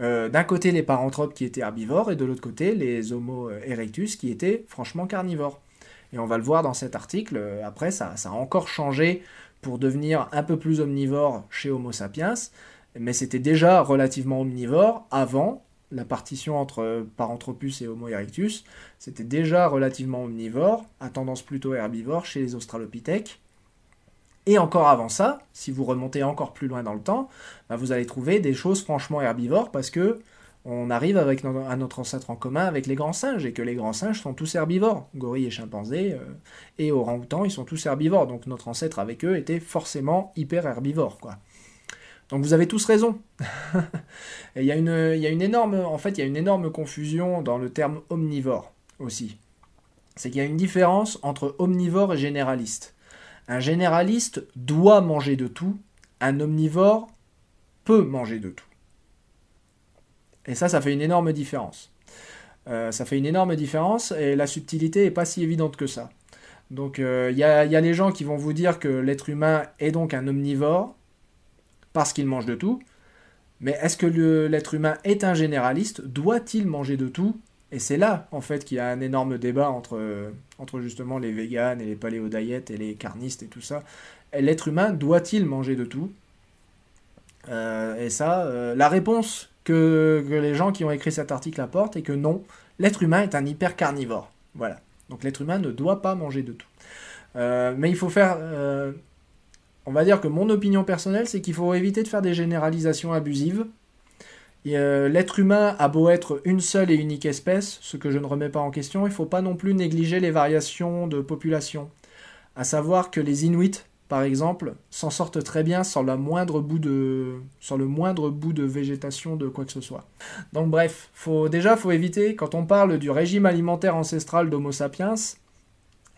Euh, d'un côté les paranthropes qui étaient herbivores et de l'autre côté les Homo erectus qui étaient franchement carnivores. Et on va le voir dans cet article, euh, après ça, ça a encore changé pour devenir un peu plus omnivore chez Homo sapiens, mais c'était déjà relativement omnivore avant la partition entre Paranthropus et Homo erectus. C'était déjà relativement omnivore, à tendance plutôt herbivore chez les Australopithèques. Et encore avant ça, si vous remontez encore plus loin dans le temps, ben vous allez trouver des choses franchement herbivores parce que on arrive avec à notre ancêtre en commun avec les grands singes, et que les grands singes sont tous herbivores, gorilles et chimpanzés, euh, et orang-outans, ils sont tous herbivores, donc notre ancêtre avec eux était forcément hyper herbivore, quoi. Donc vous avez tous raison. <laughs> il y, a une énorme, en fait, il y a une énorme confusion dans le terme omnivore aussi. C'est qu'il y a une différence entre omnivore et généraliste. Un généraliste doit manger de tout, un omnivore peut manger de tout. Et ça, ça fait une énorme différence. Euh, ça fait une énorme différence et la subtilité n'est pas si évidente que ça. Donc il euh, y, a, les gens qui vont vous dire que l'être humain est donc un omnivore parce qu'il mange de tout. Mais est-ce que l'être humain est un généraliste Doit-il manger de tout Et c'est là, en fait, qu'il y a un énorme débat entre, euh, entre justement les véganes et les paléodiètes et les carnistes et tout ça. L'être humain doit-il manger de tout Et ça, la réponse que, les gens qui ont écrit cet article apportent et que non, l'être humain est un hyper carnivore. Voilà. Donc l'être humain ne doit pas manger de tout. Euh, mais il faut faire. Euh, on va dire que mon opinion personnelle, c'est qu'il faut éviter de faire des généralisations abusives. Euh, l'être humain a beau être une seule et unique espèce, ce que je ne remets pas en question, il ne faut pas non plus négliger les variations de population. À savoir que les Inuits par exemple, s'en sortent très bien sans, la moindre bout de, le moindre bout de végétation de quoi que ce soit. Donc bref, faut, déjà, faut éviter, quand on parle du régime alimentaire ancestral d'Homo sapiens,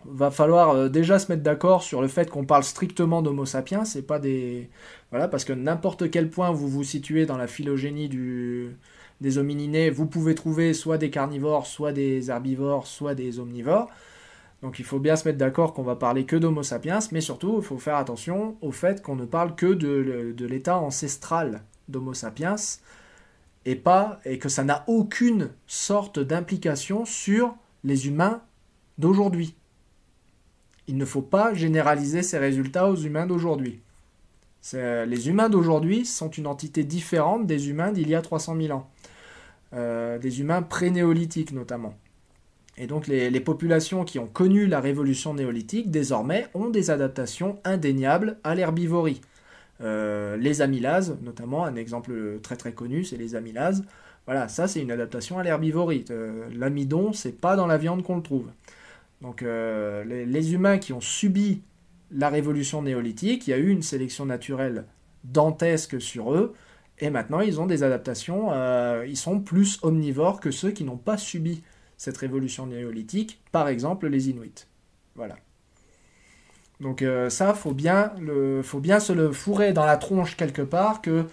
va falloir euh, déjà se mettre d'accord sur le fait qu'on parle strictement d'Homo sapiens, c'est pas des... Voilà, parce que n'importe quel point vous vous situez dans la phylogénie des homininés, vous pouvez trouver soit des carnivores, soit des herbivores, soit des omnivores. Donc il faut bien se mettre d'accord qu'on va parler que d'Homo sapiens, mais surtout il faut faire attention au fait qu'on ne parle que de, l'état ancestral d'Homo sapiens et pas et que ça n'a aucune sorte d'implication sur les humains d'aujourd'hui. Il ne faut pas généraliser ces résultats aux humains d'aujourd'hui. Les humains d'aujourd'hui sont une entité différente des humains d'il y a 300 000 ans, euh, des humains pré-néolithiques notamment. Et donc les, populations qui ont connu la révolution néolithique, désormais, ont des adaptations indéniables à l'herbivorie. Euh, les amylases, notamment, un exemple très très connu, c'est les amylases. Voilà, ça c'est une adaptation à l'herbivorie. Euh, l'amidon, c'est pas dans la viande qu'on le trouve. Donc euh, les, les, humains qui ont subi la révolution néolithique, il y a eu une sélection naturelle dantesque sur eux, et maintenant ils ont des adaptations, ils sont plus omnivores que ceux qui n'ont pas subi cette révolution néolithique, par exemple les Inuits. Voilà. Donc euh, ça, faut bien, le, faut bien se le fourrer dans la tronche quelque part que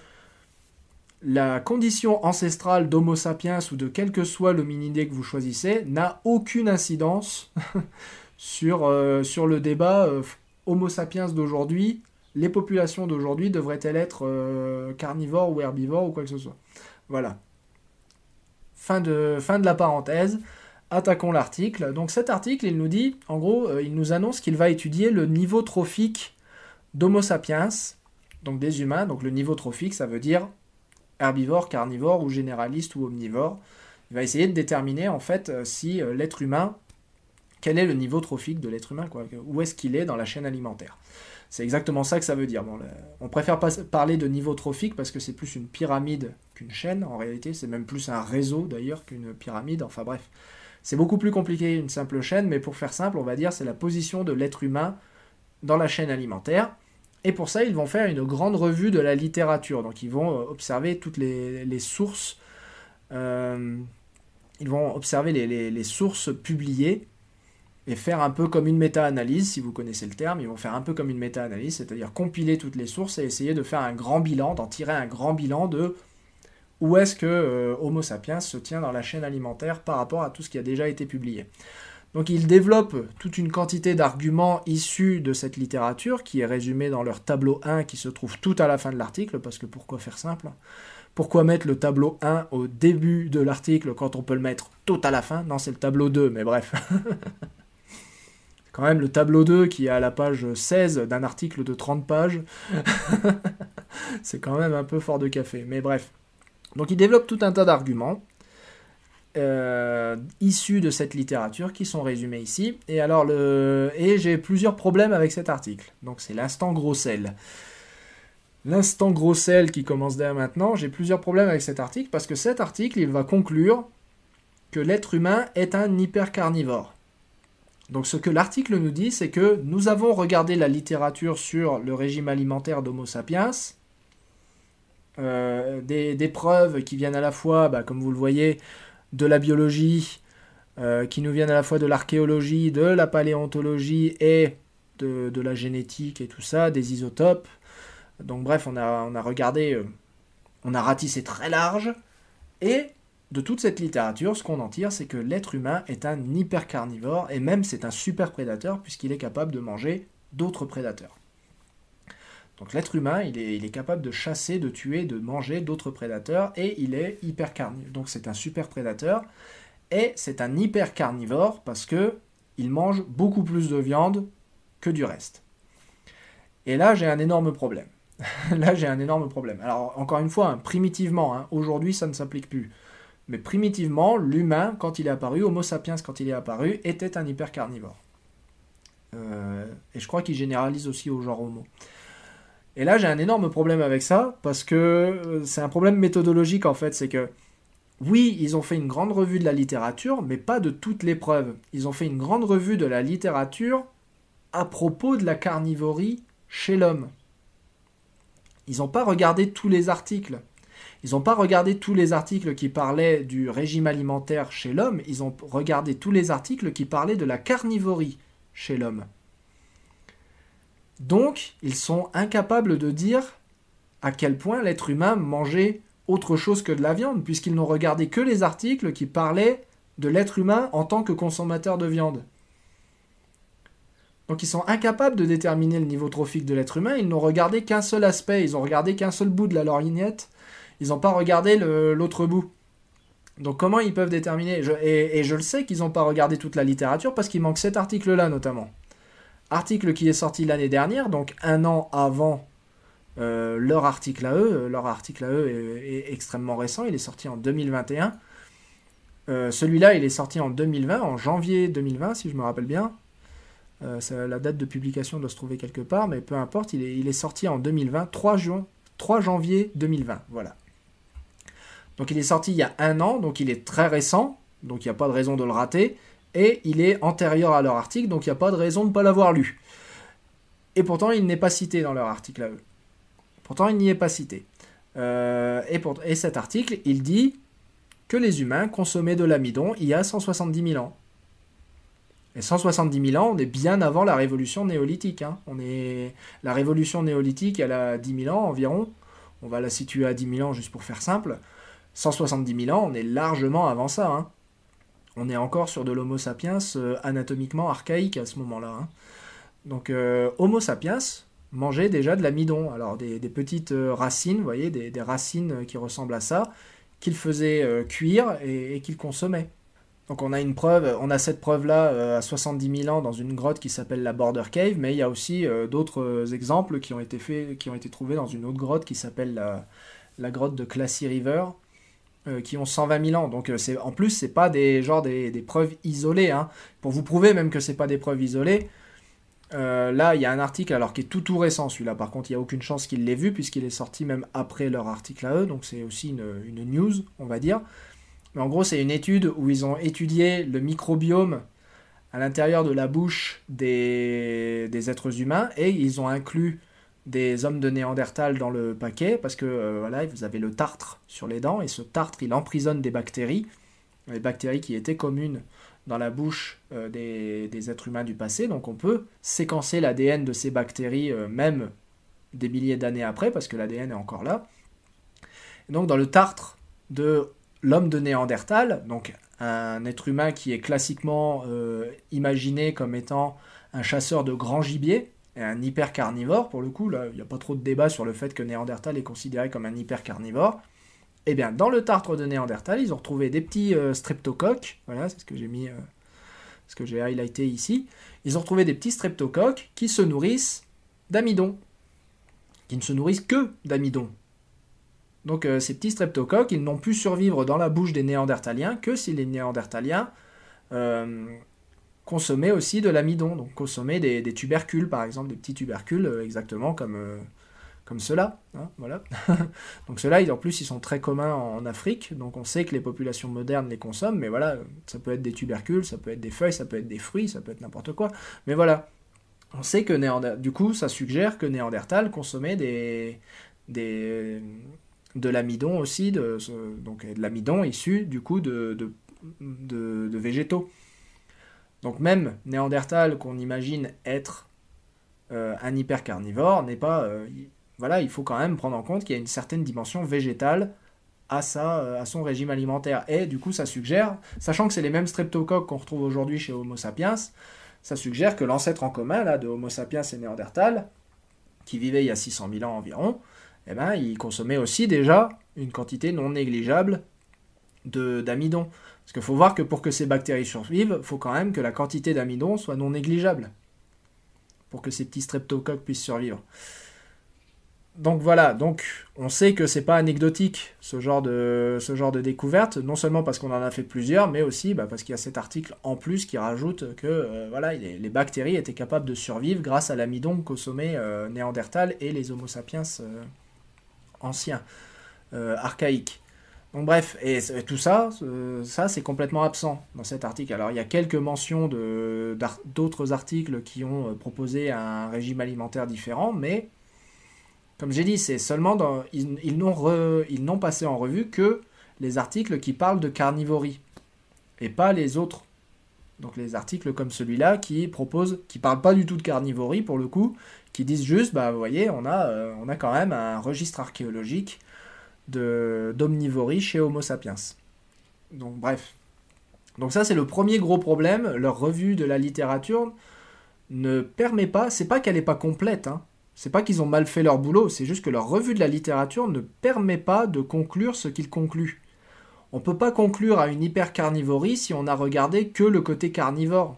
la condition ancestrale d'Homo sapiens ou de quel que soit le l'hominidé que vous choisissez n'a aucune incidence <laughs> sur, euh, sur le débat euh, Homo sapiens d'aujourd'hui. Les populations d'aujourd'hui devraient-elles être carnivores ou herbivores ou quoi que ce soit Voilà. Fin de, la parenthèse. Attaquons l'article. Donc cet article, il nous dit, en gros, euh, il nous annonce qu'il va étudier le niveau trophique d'Homo sapiens, donc des humains. Donc le niveau trophique, ça veut dire herbivore, carnivore ou généraliste ou omnivore. Il va essayer de déterminer en fait euh, si euh, l'être humain, quel est le niveau trophique de l'être humain, quoi. où est-ce qu'il est dans la chaîne alimentaire. C'est exactement ça que ça veut dire. Bon, on préfère pas parler de niveau trophique parce que c'est plus une pyramide qu'une chaîne, en réalité, c'est même plus un réseau d'ailleurs qu'une pyramide, enfin bref. C'est beaucoup plus compliqué une simple chaîne, mais pour faire simple, on va dire c'est la position de l'être humain dans la chaîne alimentaire. Et pour ça, ils vont faire une grande revue de la littérature. Donc ils vont euh, observer toutes les, sources. Euh, ils vont observer les sources publiées et faire un peu comme une méta-analyse, si vous connaissez le terme, ils vont faire un peu comme une méta-analyse, c'est-à-dire compiler toutes les sources et essayer de faire un grand bilan, d'en tirer un grand bilan de où est-ce que euh, Homo sapiens se tient dans la chaîne alimentaire par rapport à tout ce qui a déjà été publié. Donc ils développent toute une quantité d'arguments issus de cette littérature qui est résumée dans leur tableau 1 qui se trouve tout à la fin de l'article, parce que pourquoi faire simple pourquoi mettre le tableau 1 au début de l'article quand on peut le mettre tout à la fin Non, c'est le tableau 2, mais bref. <laughs> quand même le tableau 2 qui est à la page 16 d'un article de 30 pages. <laughs> c'est quand même un peu fort de café, mais bref. Donc il développe tout un tas d'arguments euh, issus de cette littérature qui sont résumés ici. Et alors le et j'ai plusieurs problèmes avec cet article. Donc c'est l'instant grossel. L'instant grossel qui commence dès maintenant, j'ai plusieurs problèmes avec cet article parce que cet article, il va conclure que l'être humain est un hypercarnivore. Donc ce que l'article nous dit, c'est que nous avons regardé la littérature sur le régime alimentaire d'Homo sapiens, euh, des, preuves qui viennent à la fois, bah, comme vous le voyez, de la biologie, euh, qui nous viennent à la fois de l'archéologie, de la paléontologie et de, la génétique et tout ça, des isotopes. Donc bref, on a, regardé, euh, on a ratissé très large, et de toute cette littérature, ce qu'on en tire, c'est que l'être humain est un hypercarnivore et même c'est un super prédateur puisqu'il est capable de manger d'autres prédateurs. Donc l'être humain, il est, capable de chasser, de tuer, de manger d'autres prédateurs et il est hyper carnivore. Donc c'est un super prédateur et c'est un hyper carnivore parce que il mange beaucoup plus de viande que du reste. Et là, j'ai un énorme problème. <laughs> là, j'ai un énorme problème. Alors encore une fois, hein, primitivement, hein, aujourd'hui, ça ne s'applique plus. Mais primitivement, l'humain, quand il est apparu, Homo sapiens, quand il est apparu, était un hypercarnivore. Euh, et je crois qu'il généralise aussi au genre Homo. Et là, j'ai un énorme problème avec ça, parce que euh, c'est un problème méthodologique en fait. C'est que, oui, ils ont fait une grande revue de la littérature, mais pas de toutes les preuves. Ils ont fait une grande revue de la littérature à propos de la carnivorie chez l'homme. Ils n'ont pas regardé tous les articles. Ils n'ont pas regardé tous les articles qui parlaient du régime alimentaire chez l'homme, ils ont regardé tous les articles qui parlaient de la carnivorie chez l'homme. Donc, ils sont incapables de dire à quel point l'être humain mangeait autre chose que de la viande, puisqu'ils n'ont regardé que les articles qui parlaient de l'être humain en tant que consommateur de viande. Donc ils sont incapables de déterminer le niveau trophique de l'être humain, ils n'ont regardé qu'un seul aspect, ils n'ont regardé qu'un seul bout de la lorgnette, ils n'ont pas regardé l'autre bout. Donc comment ils peuvent déterminer et, je le sais qu'ils n'ont pas regardé toute la littérature parce qu'il manque cet article-là notamment. Article qui est sorti l'année dernière, donc un an avant euh, leur article à eux. Euh, leur article à eux est, extrêmement récent, il est sorti en 2021. Euh, celui-là, il est sorti en 2020, en janvier 2020 si je me rappelle bien. la date de publication doit se trouver quelque part, mais peu importe, il est, il est sorti en 2020, 3, 3 janvier 2020. Voilà. Donc il est sorti il y a un an, donc il est très récent, donc il n'y a pas de raison de le rater. Et il est antérieur à leur article, donc il n'y a pas de raison de ne pas l'avoir lu. Et pourtant, il n'est pas cité dans leur article à eux. Pourtant, il n'y est pas cité. Euh, et, cet article, il dit que les humains consommaient de l'amidon il y a 170 000 ans. Et 170 000 ans, on est bien avant la révolution néolithique. Hein. On est... La révolution néolithique, elle a 10 000 ans environ. On va la situer à 10 000 ans juste pour faire simple. 170 000 ans, on est largement avant ça. Hein. On est encore sur de l'Homo sapiens euh, anatomiquement archaïque à ce moment-là. Hein. Donc euh, Homo sapiens mangeait déjà de l'amidon, alors des, petites euh, racines, vous voyez, des, racines qui ressemblent à ça, qu'il faisait cuire et, qu'il consommait. Donc on a une preuve, on a cette preuve-là à 70 000 ans dans une grotte qui s'appelle la Border Cave, mais il y a aussi d'autres exemples qui ont été faits, qui ont été trouvés dans une autre grotte qui s'appelle la, grotte de Classy River, euh, qui ont 120 000 ans. Donc euh, en plus c'est pas des des, preuves isolées. Hein. Pour vous prouver même que ce c'est pas des preuves isolées, euh, là il y a un article alors qui est tout tout récent celui-là. Par contre il n'y a aucune chance qu'il l'ait vu puisqu'il est sorti même après leur article à eux. Donc c'est aussi une, news on va dire. Mais en gros c'est une étude où ils ont étudié le microbiome à l'intérieur de la bouche des, des êtres humains et ils ont inclus des hommes de Néandertal dans le paquet, parce que euh, voilà, vous avez le tartre sur les dents, et ce tartre, il emprisonne des bactéries, les bactéries qui étaient communes dans la bouche euh, des, êtres humains du passé, donc on peut séquencer l'ADN de ces bactéries, euh, même des milliers d'années après, parce que l'ADN est encore là. donc dans le tartre de l'homme de Néandertal, donc un être humain qui est classiquement imaginé comme étant un chasseur de grands gibier, un hyper carnivore, pour le coup, là, il n'y a pas trop de débat sur le fait que Néandertal est considéré comme un hyper carnivore. Eh bien, dans le tartre de Néandertal, ils ont retrouvé des petits euh, streptocoques, voilà, c'est ce que j'ai mis, euh, ce que j'ai highlighté ici. Ils ont retrouvé des petits streptocoques qui se nourrissent d'amidon, qui ne se nourrissent que d'amidon. Donc euh, ces petits streptocoques, ils n'ont pu survivre dans la bouche des Néandertaliens que si les Néandertaliens consommer aussi de l'amidon, donc consommer des, tubercules par exemple, des petits tubercules euh, exactement comme, euh, comme ceux-là. Hein, voilà. <laughs> donc ceux-là, en plus, ils sont très communs en, Afrique, donc on sait que les populations modernes les consomment, mais voilà, ça peut être des tubercules, ça peut être des feuilles, ça peut être des fruits, ça peut être n'importe quoi. Mais voilà, on sait que Néandertal, du coup, ça suggère que Néandertal consommait des... de l'amidon aussi, de... donc de l'amidon issu du coup de... de... végétaux. Donc même Néandertal qu'on imagine être euh, un hypercarnivore n'est pas... Euh, voilà, il faut quand même prendre en compte qu'il y a une certaine dimension végétale à, euh, à son régime alimentaire. Et du coup, ça suggère, sachant que c'est les mêmes streptocoques qu'on retrouve aujourd'hui chez Homo sapiens, ça suggère que l'ancêtre en commun de Homo sapiens et Néandertal, qui vivait il y a 600 000 ans environ, eh ben, il consommait aussi déjà une quantité non négligeable d'amidon. Parce qu'il faut voir que pour que ces bactéries survivent, il faut quand même que la quantité d'amidon soit non négligeable. Pour que ces petits streptocoques puissent survivre. Donc voilà, donc on sait que c'est pas anecdotique ce genre, de, ce genre de découverte, non seulement parce qu'on en a fait plusieurs, mais aussi bah, parce qu'il y a cet article en plus qui rajoute que euh, voilà, les, bactéries étaient capables de survivre grâce à l'amidon consommé euh, Néandertal et les Homo sapiens euh, anciens, archaïques. Donc bref, et tout ça, euh, ça c'est complètement absent dans cet article. Alors il y a quelques mentions d'autres articles qui ont euh, proposé un régime alimentaire différent, mais comme j'ai dit, c'est seulement dans, ils, ils n'ont passé en revue que les articles qui parlent de carnivorie et pas les autres. Donc les articles comme celui-là qui proposent, qui parlent pas du tout de carnivorie pour le coup, qui disent juste, bah vous voyez, on a, euh, on a quand même un registre archéologique d'omnivorie chez Homo sapiens. Donc bref. Donc ça c'est le premier gros problème, leur revue de la littérature ne permet pas, c'est pas qu'elle n'est pas complète, hein. c'est pas qu'ils ont mal fait leur boulot, c'est juste que leur revue de la littérature ne permet pas de conclure ce qu'ils concluent. On peut pas conclure à une hypercarnivorie si on a regardé que le côté carnivore.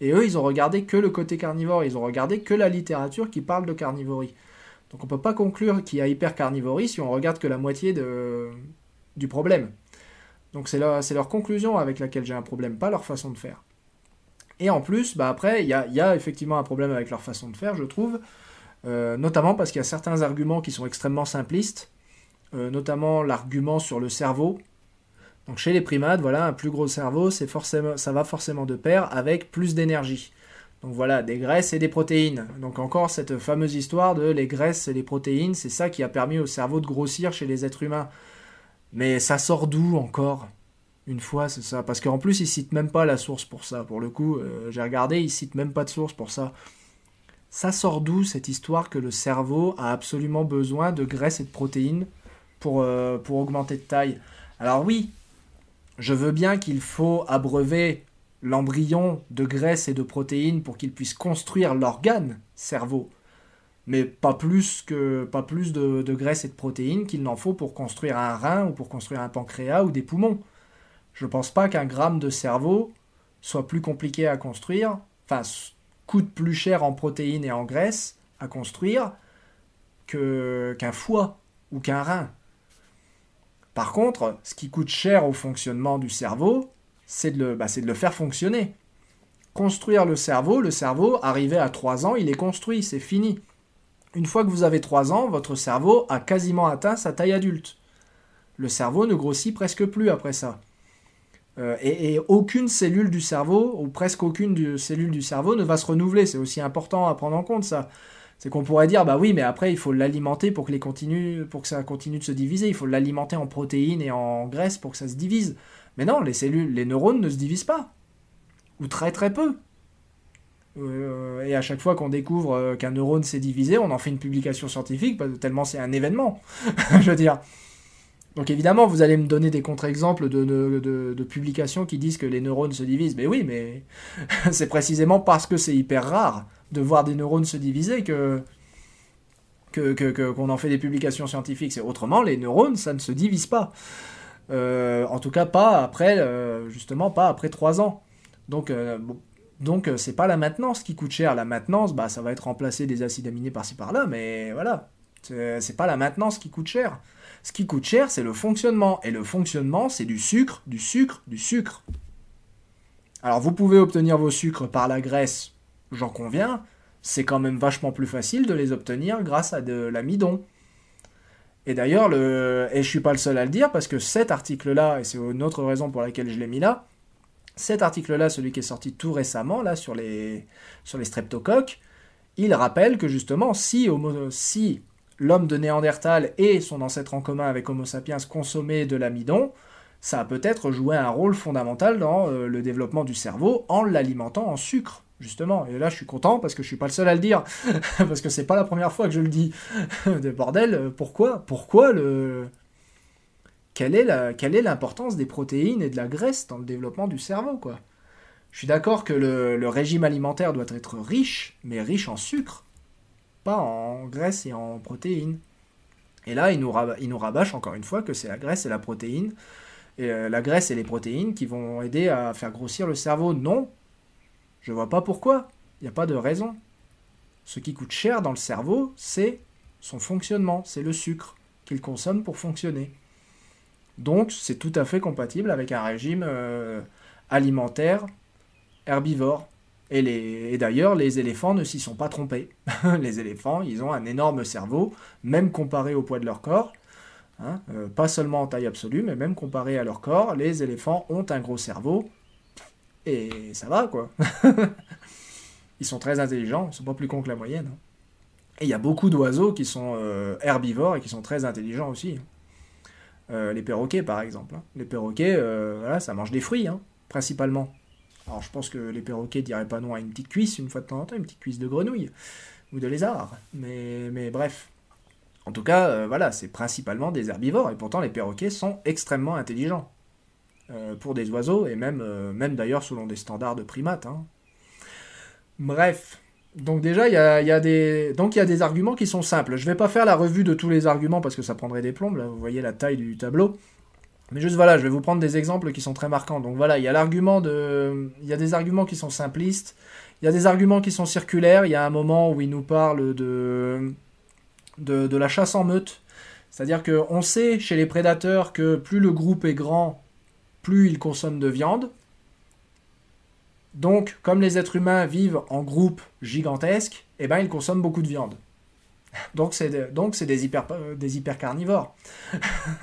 Et eux, ils ont regardé que le côté carnivore, ils ont regardé que la littérature qui parle de carnivorie. Donc on peut pas conclure qu'il y a hypercarnivorie si on regarde que la moitié du problème. Donc c'est leur, conclusion avec laquelle j'ai un problème, pas leur façon de faire. Et en plus, bah après, il y, a, effectivement un problème avec leur façon de faire, je trouve, euh, notamment parce qu'il y a certains arguments qui sont extrêmement simplistes, euh, notamment l'argument sur le cerveau. Donc chez les primates, voilà, un plus gros cerveau, ça va forcément de pair avec plus d'énergie. Donc voilà, des graisses et des protéines. Donc encore cette fameuse histoire de les graisses et les protéines, c'est ça qui a permis au cerveau de grossir chez les êtres humains. Mais ça sort d'où encore Une fois, c'est ça. Parce qu'en plus, ils citent même pas la source pour ça. Pour le coup, euh, j'ai regardé, ils citent même pas de source pour ça. Ça sort d'où cette histoire que le cerveau a absolument besoin de graisses et de protéines pour, euh, pour augmenter de taille Alors oui, je veux bien qu'il faut abreuver l'embryon de graisse et de protéines pour qu'il puisse construire l'organe cerveau. Mais pas plus, que, pas plus de, graisse et de protéines qu'il n'en faut pour construire un rein ou pour construire un pancréas ou des poumons. Je ne pense pas qu'un gramme de cerveau soit plus compliqué à construire, enfin coûte plus cher en protéines et en graisse à construire qu'un foie ou qu'un rein. Par contre, ce qui coûte cher au fonctionnement du cerveau, c'est de, bah, de, le faire fonctionner. Construire le cerveau, le cerveau, arrivé à 3 ans, il est construit, c'est fini. Une fois que vous avez 3 ans, votre cerveau a quasiment atteint sa taille adulte. Le cerveau ne grossit presque plus après ça. Euh, et, aucune cellule du cerveau, ou presque aucune cellule du cerveau, ne va se renouveler. C'est aussi important à prendre en compte ça. C'est qu'on pourrait dire, bah oui, mais après, il faut l'alimenter pour, que continue, pour que ça continue de se diviser. Il faut l'alimenter en protéines et en graisses pour que ça se divise. Mais non, les cellules, les neurones ne se divisent pas. Ou très très peu. Euh, et à chaque fois qu'on découvre euh, qu'un neurone s'est divisé, on en fait une publication scientifique, tellement c'est un événement, <laughs> je veux dire. Donc évidemment, vous allez me donner des contre-exemples de, publications qui disent que les neurones se divisent. Mais oui, mais <laughs> c'est précisément parce que c'est hyper rare de voir des neurones se diviser que qu'on que, en fait des publications scientifiques. Et autrement, les neurones, ça ne se divise pas. Euh, en tout cas, pas après, euh, justement, pas après 3 ans. Donc, euh, donc c'est pas la maintenance qui coûte cher. La maintenance, bah, ça va être remplacer des acides aminés par-ci par-là, mais voilà. C'est pas la maintenance qui coûte cher. Ce qui coûte cher, c'est le fonctionnement. Et le fonctionnement, c'est du sucre, du sucre, du sucre. Alors vous pouvez obtenir vos sucres par la graisse, j'en conviens. C'est quand même vachement plus facile de les obtenir grâce à de l'amidon. Et d'ailleurs, le... et je suis pas le seul à le dire, parce que cet article-là, et c'est une autre raison pour laquelle je l'ai mis là, cet article-là, celui qui est sorti tout récemment, là, sur les, sur les streptocoques, il rappelle que justement, si, si l'homme de Néandertal et son ancêtre en commun avec Homo sapiens consommaient de l'amidon, ça a peut-être joué un rôle fondamental dans euh, le développement du cerveau en l'alimentant en sucre justement. Et là, je suis content parce que je suis pas le seul à le dire, <laughs> parce que c'est pas la première fois que je le dis. <laughs> De bordel, euh, pourquoi Pourquoi le quelle est, la, quelle est l'importance des protéines et de la graisse dans le développement du cerveau, quoi Je suis d'accord que le, régime alimentaire doit être riche, mais riche en sucre, pas en graisse et en protéines. Et là, il nous, il nous rabâche encore une fois que c'est la graisse et la protéine, et euh, la graisse et les protéines qui vont aider à faire grossir le cerveau. Non, je vois pas pourquoi. Il n'y a pas de raison. Ce qui coûte cher dans le cerveau, c'est son fonctionnement, c'est le sucre qu'il consomme pour fonctionner. Donc c'est tout à fait compatible avec un régime euh, alimentaire herbivore. Et, d'ailleurs, les éléphants ne s'y sont pas trompés. <laughs> les éléphants, ils ont un énorme cerveau, même comparé au poids de leur corps. Hein, euh, pas seulement en taille absolue, mais même comparé à leur corps, les éléphants ont un gros cerveau, et ça va, quoi. <laughs> ils sont très intelligents, ils sont pas plus cons que la moyenne. Hein. Et il y a beaucoup d'oiseaux qui sont euh, herbivores et qui sont très intelligents aussi. Hein. Euh, les perroquets, par exemple. Hein. Les perroquets, euh, voilà, ça mange des fruits, hein, principalement. Alors je pense que les perroquets diraient pas non à une petite cuisse, une fois de temps en temps, une petite cuisse de grenouille ou de lézard. Mais, mais bref. En tout cas, voilà, c'est principalement des herbivores. Et pourtant, les perroquets sont extrêmement intelligents. Euh, pour des oiseaux, et même, euh, même d'ailleurs selon des standards de primates. Hein. Bref, donc déjà, il y a, y a, des... Donc, y a des arguments qui sont simples. Je ne vais pas faire la revue de tous les arguments parce que ça prendrait des plombes, là vous voyez la taille du tableau. Mais juste voilà, je vais vous prendre des exemples qui sont très marquants. Donc voilà, il y a l'argument de... Il y a des arguments qui sont simplistes, il y a des arguments qui sont circulaires, il y a un moment où il nous parle de... De, de la chasse en meute. C'est-à-dire qu'on sait chez les prédateurs que plus le groupe est grand, plus ils consomment de viande. Donc, comme les êtres humains vivent en groupes gigantesques, eh ben, ils consomment beaucoup de viande. Donc, c'est donc c'est des, hyper, euh, hypercarnivores. <laughs>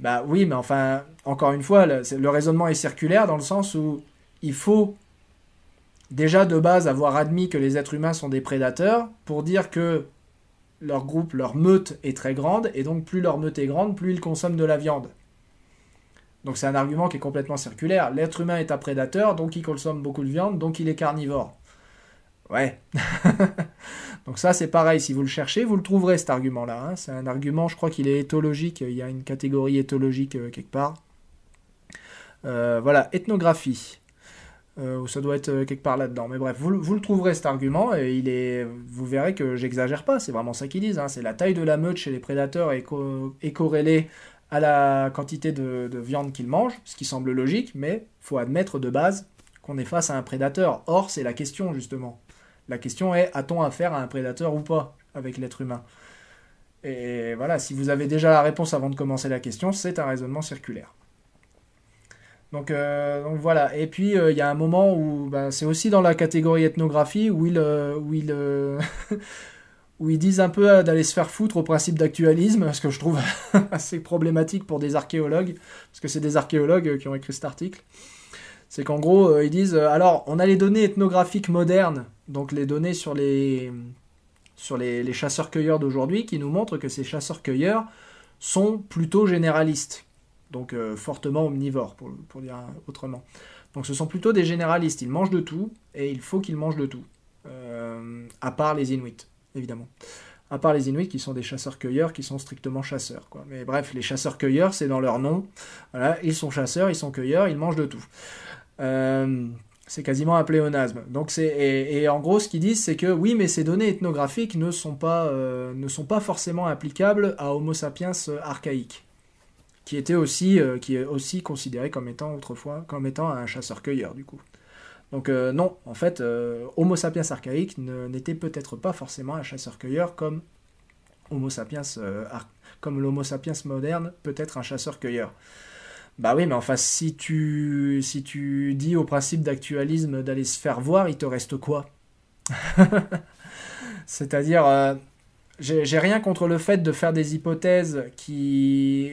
bah oui, mais enfin, encore une fois, le, le raisonnement est circulaire dans le sens où il faut déjà de base avoir admis que les êtres humains sont des prédateurs pour dire que leur groupe, leur meute est très grande, et donc plus leur meute est grande, plus ils consomment de la viande. Donc c'est un argument qui est complètement circulaire. L'être humain est un prédateur, donc il consomme beaucoup de viande, donc il est carnivore. Ouais. <laughs> donc ça c'est pareil, si vous le cherchez, vous le trouverez cet argument-là. Hein. C'est un argument, je crois qu'il est éthologique, il y a une catégorie éthologique euh, quelque part. Euh, voilà, ethnographie. Ou euh, ça doit être quelque part là-dedans. Mais bref, vous, le trouverez cet argument et il est, vous verrez que j'exagère pas, c'est vraiment ça qu'ils disent. Hein. C'est la taille de la meute chez les prédateurs est corrélée à la quantité de, viande qu'il mange, ce qui semble logique, mais faut admettre de base qu'on est face à un prédateur. Or, c'est la question justement. La question est, a-t-on affaire à un prédateur ou pas avec l'être humain Et voilà, si vous avez déjà la réponse avant de commencer la question, c'est un raisonnement circulaire. Donc, euh, voilà. Et puis euh, il y a un moment où ben, c'est aussi dans la catégorie ethnographie où il euh, <laughs> où ils disent un peu euh, d'aller se faire foutre au principe d'actualisme, ce que je trouve <laughs> assez problématique pour des archéologues, parce que c'est des archéologues euh, qui ont écrit cet article. C'est qu'en gros, euh, ils disent, alors, on a les données ethnographiques modernes, donc les données sur les, sur les, chasseurs-cueilleurs d'aujourd'hui, qui nous montrent que ces chasseurs-cueilleurs sont plutôt généralistes, donc fortement omnivores, pour, dire autrement. Donc ce sont plutôt des généralistes, ils mangent de tout, et il faut qu'ils mangent de tout, à part les Inuits évidemment. À part les Inuits qui sont des chasseurs-cueilleurs, qui sont strictement chasseurs. Quoi. Mais bref, les chasseurs-cueilleurs, c'est dans leur nom. Voilà, ils sont chasseurs, ils sont cueilleurs, ils mangent de tout. Euh, c'est quasiment un pléonasme. Donc c'est et, en gros ce qu'ils disent c'est que oui mais ces données ethnographiques ne sont pas euh, ne sont pas forcément applicables à Homo sapiens euh, archaïque qui était aussi qui est aussi considéré comme étant autrefois comme étant un chasseur cueilleur du coup. Donc euh, non, en fait, euh, Homo sapiens archaïque n'était peut-être pas forcément un chasseur-cueilleur comme Homo sapiens euh, comme l'Homo sapiens moderne peut être un chasseur-cueilleur. Bah oui, mais enfin si tu si tu dis au principe d'actualisme d'aller se faire voir, il te reste quoi <laughs> C'est-à-dire j'ai rien contre le fait de faire des hypothèses qui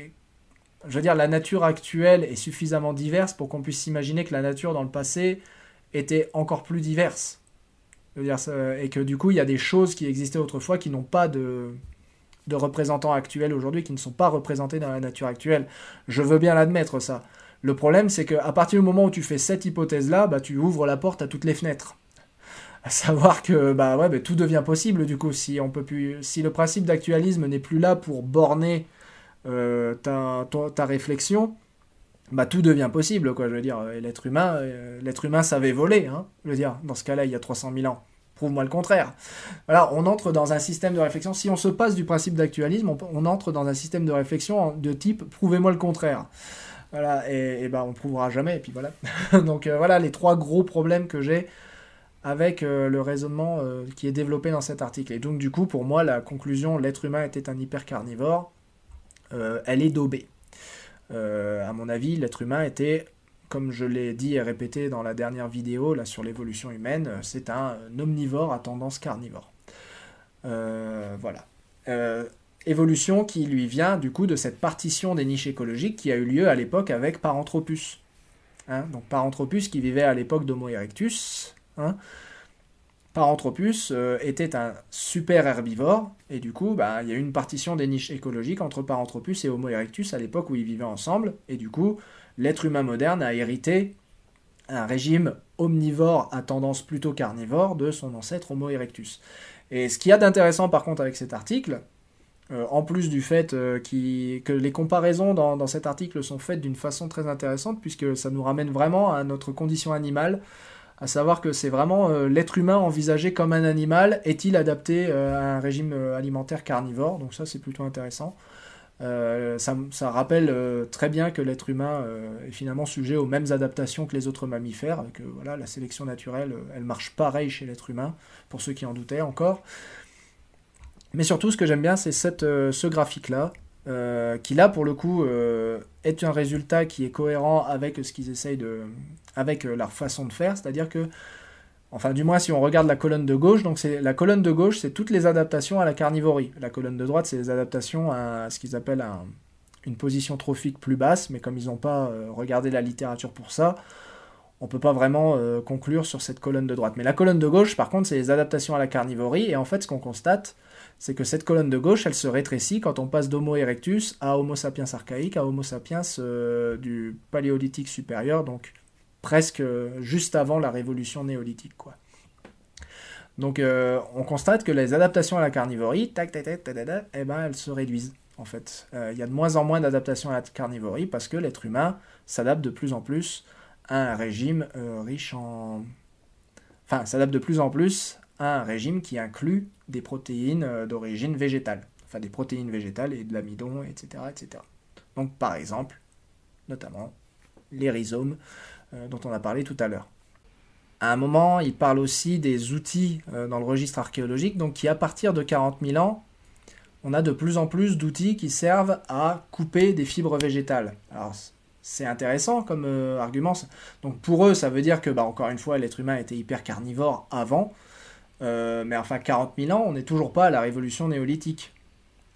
je veux dire la nature actuelle est suffisamment diverse pour qu'on puisse imaginer que la nature dans le passé étaient encore plus diverses. et que du coup, il y a des choses qui existaient autrefois qui n'ont pas de, représentants actuels aujourd'hui, qui ne sont pas représentés dans la nature actuelle. Je veux bien l'admettre, ça. Le problème, c'est qu'à partir du moment où tu fais cette hypothèse-là, bah, tu ouvres la porte à toutes les fenêtres. <laughs> À savoir que bah, ouais, tout devient possible, du coup, si, on peut plus, si le principe d'actualisme n'est plus là pour borner euh, ta réflexion, bah, tout devient possible, quoi. Je veux dire, euh, l'être humain, euh, l'être humain savait voler, hein. Je veux dire, dans ce cas-là, il y a 300 000 ans. Prouve-moi le contraire. Alors, on entre dans un système de réflexion. Si on se passe du principe d'actualisme, on, entre dans un système de réflexion de type prouvez-moi le contraire. Voilà, et, bah, on prouvera jamais, et puis voilà. <laughs> Donc, euh, voilà les trois gros problèmes que j'ai avec le raisonnement qui est développé dans cet article. Et donc, du coup, pour moi, la conclusion, l'être humain était un hypercarnivore, carnivore, elle est daubée. Euh, à mon avis, l'être humain était comme je l'ai dit et répété dans la dernière vidéo là, sur l'évolution humaine, euh, c'est un omnivore à tendance carnivore. Euh, voilà. évolution qui lui vient du coup de cette partition des niches écologiques qui a eu lieu à l'époque avec Paranthropus. Hein. donc Paranthropus qui vivait à l'époque d'Homo erectus. Hein Paranthropus euh, était un super herbivore, et du coup, bah, il y a eu une partition des niches écologiques entre Paranthropus et Homo erectus à l'époque où ils vivaient ensemble, et du coup, l'être humain moderne a hérité un régime omnivore à tendance plutôt carnivore de son ancêtre Homo erectus. Et ce qu'il y a d'intéressant par contre avec cet article, euh, en plus du fait euh, que les comparaisons dans cet article sont faites d'une façon très intéressante, puisque ça nous ramène vraiment à notre condition animale, à savoir que c'est vraiment euh, l'être humain envisagé comme un animal, est-il adapté euh, à un régime euh, alimentaire carnivore Donc ça c'est plutôt intéressant. ça, rappelle très bien que l'être humain est finalement sujet aux mêmes adaptations que les autres mammifères, que voilà, la sélection naturelle, elle marche pareil chez l'être humain, pour ceux qui en doutaient encore. Mais surtout, ce que j'aime bien, c'est ce graphique-là, euh, qui là pour le coup euh, est un résultat qui est cohérent avec ce qu'ils essayent de, avec euh, leur façon de faire, c'est-à-dire que, enfin du moins si on regarde la colonne de gauche, donc c'est la colonne de gauche, c'est toutes les adaptations à la carnivorie, la colonne de droite, c'est les adaptations à ce qu'ils appellent une position trophique plus basse, mais comme ils n'ont pas regardé la littérature pour ça, on peut pas vraiment conclure sur cette colonne de droite. Mais la colonne de gauche, par contre, c'est les adaptations à la carnivorie, et en fait, ce qu'on constate, c'est que cette colonne de gauche, elle se rétrécit quand on passe d'Homo erectus à Homo sapiens archaïque, à Homo sapiens euh, du paléolithique supérieur, donc presque euh, juste avant la révolution néolithique. Quoi. Donc euh, on constate que les adaptations à la carnivorie, tac, eh ben, elles se réduisent en fait. Il y a de moins en moins d'adaptations à la carnivorie parce que l'être humain s'adapte de plus en plus à un régime riche en... Enfin, s'adapte de plus en plus un régime qui inclut des protéines euh, d'origine végétale, enfin des protéines végétales et de l'amidon, etc., etc. Donc par exemple, notamment les rhizomes euh, dont on a parlé tout à l'heure. À un moment, il parle aussi des outils euh, dans le registre archéologique, donc qui à partir de 40 000 ans, on a de plus en plus d'outils qui servent à couper des fibres végétales. Alors c'est intéressant comme argument. Donc pour eux, ça veut dire que, bah, encore une fois, l'être humain était hyper carnivore avant, euh, mais enfin, 40 000 ans, on n'est toujours pas à la révolution néolithique.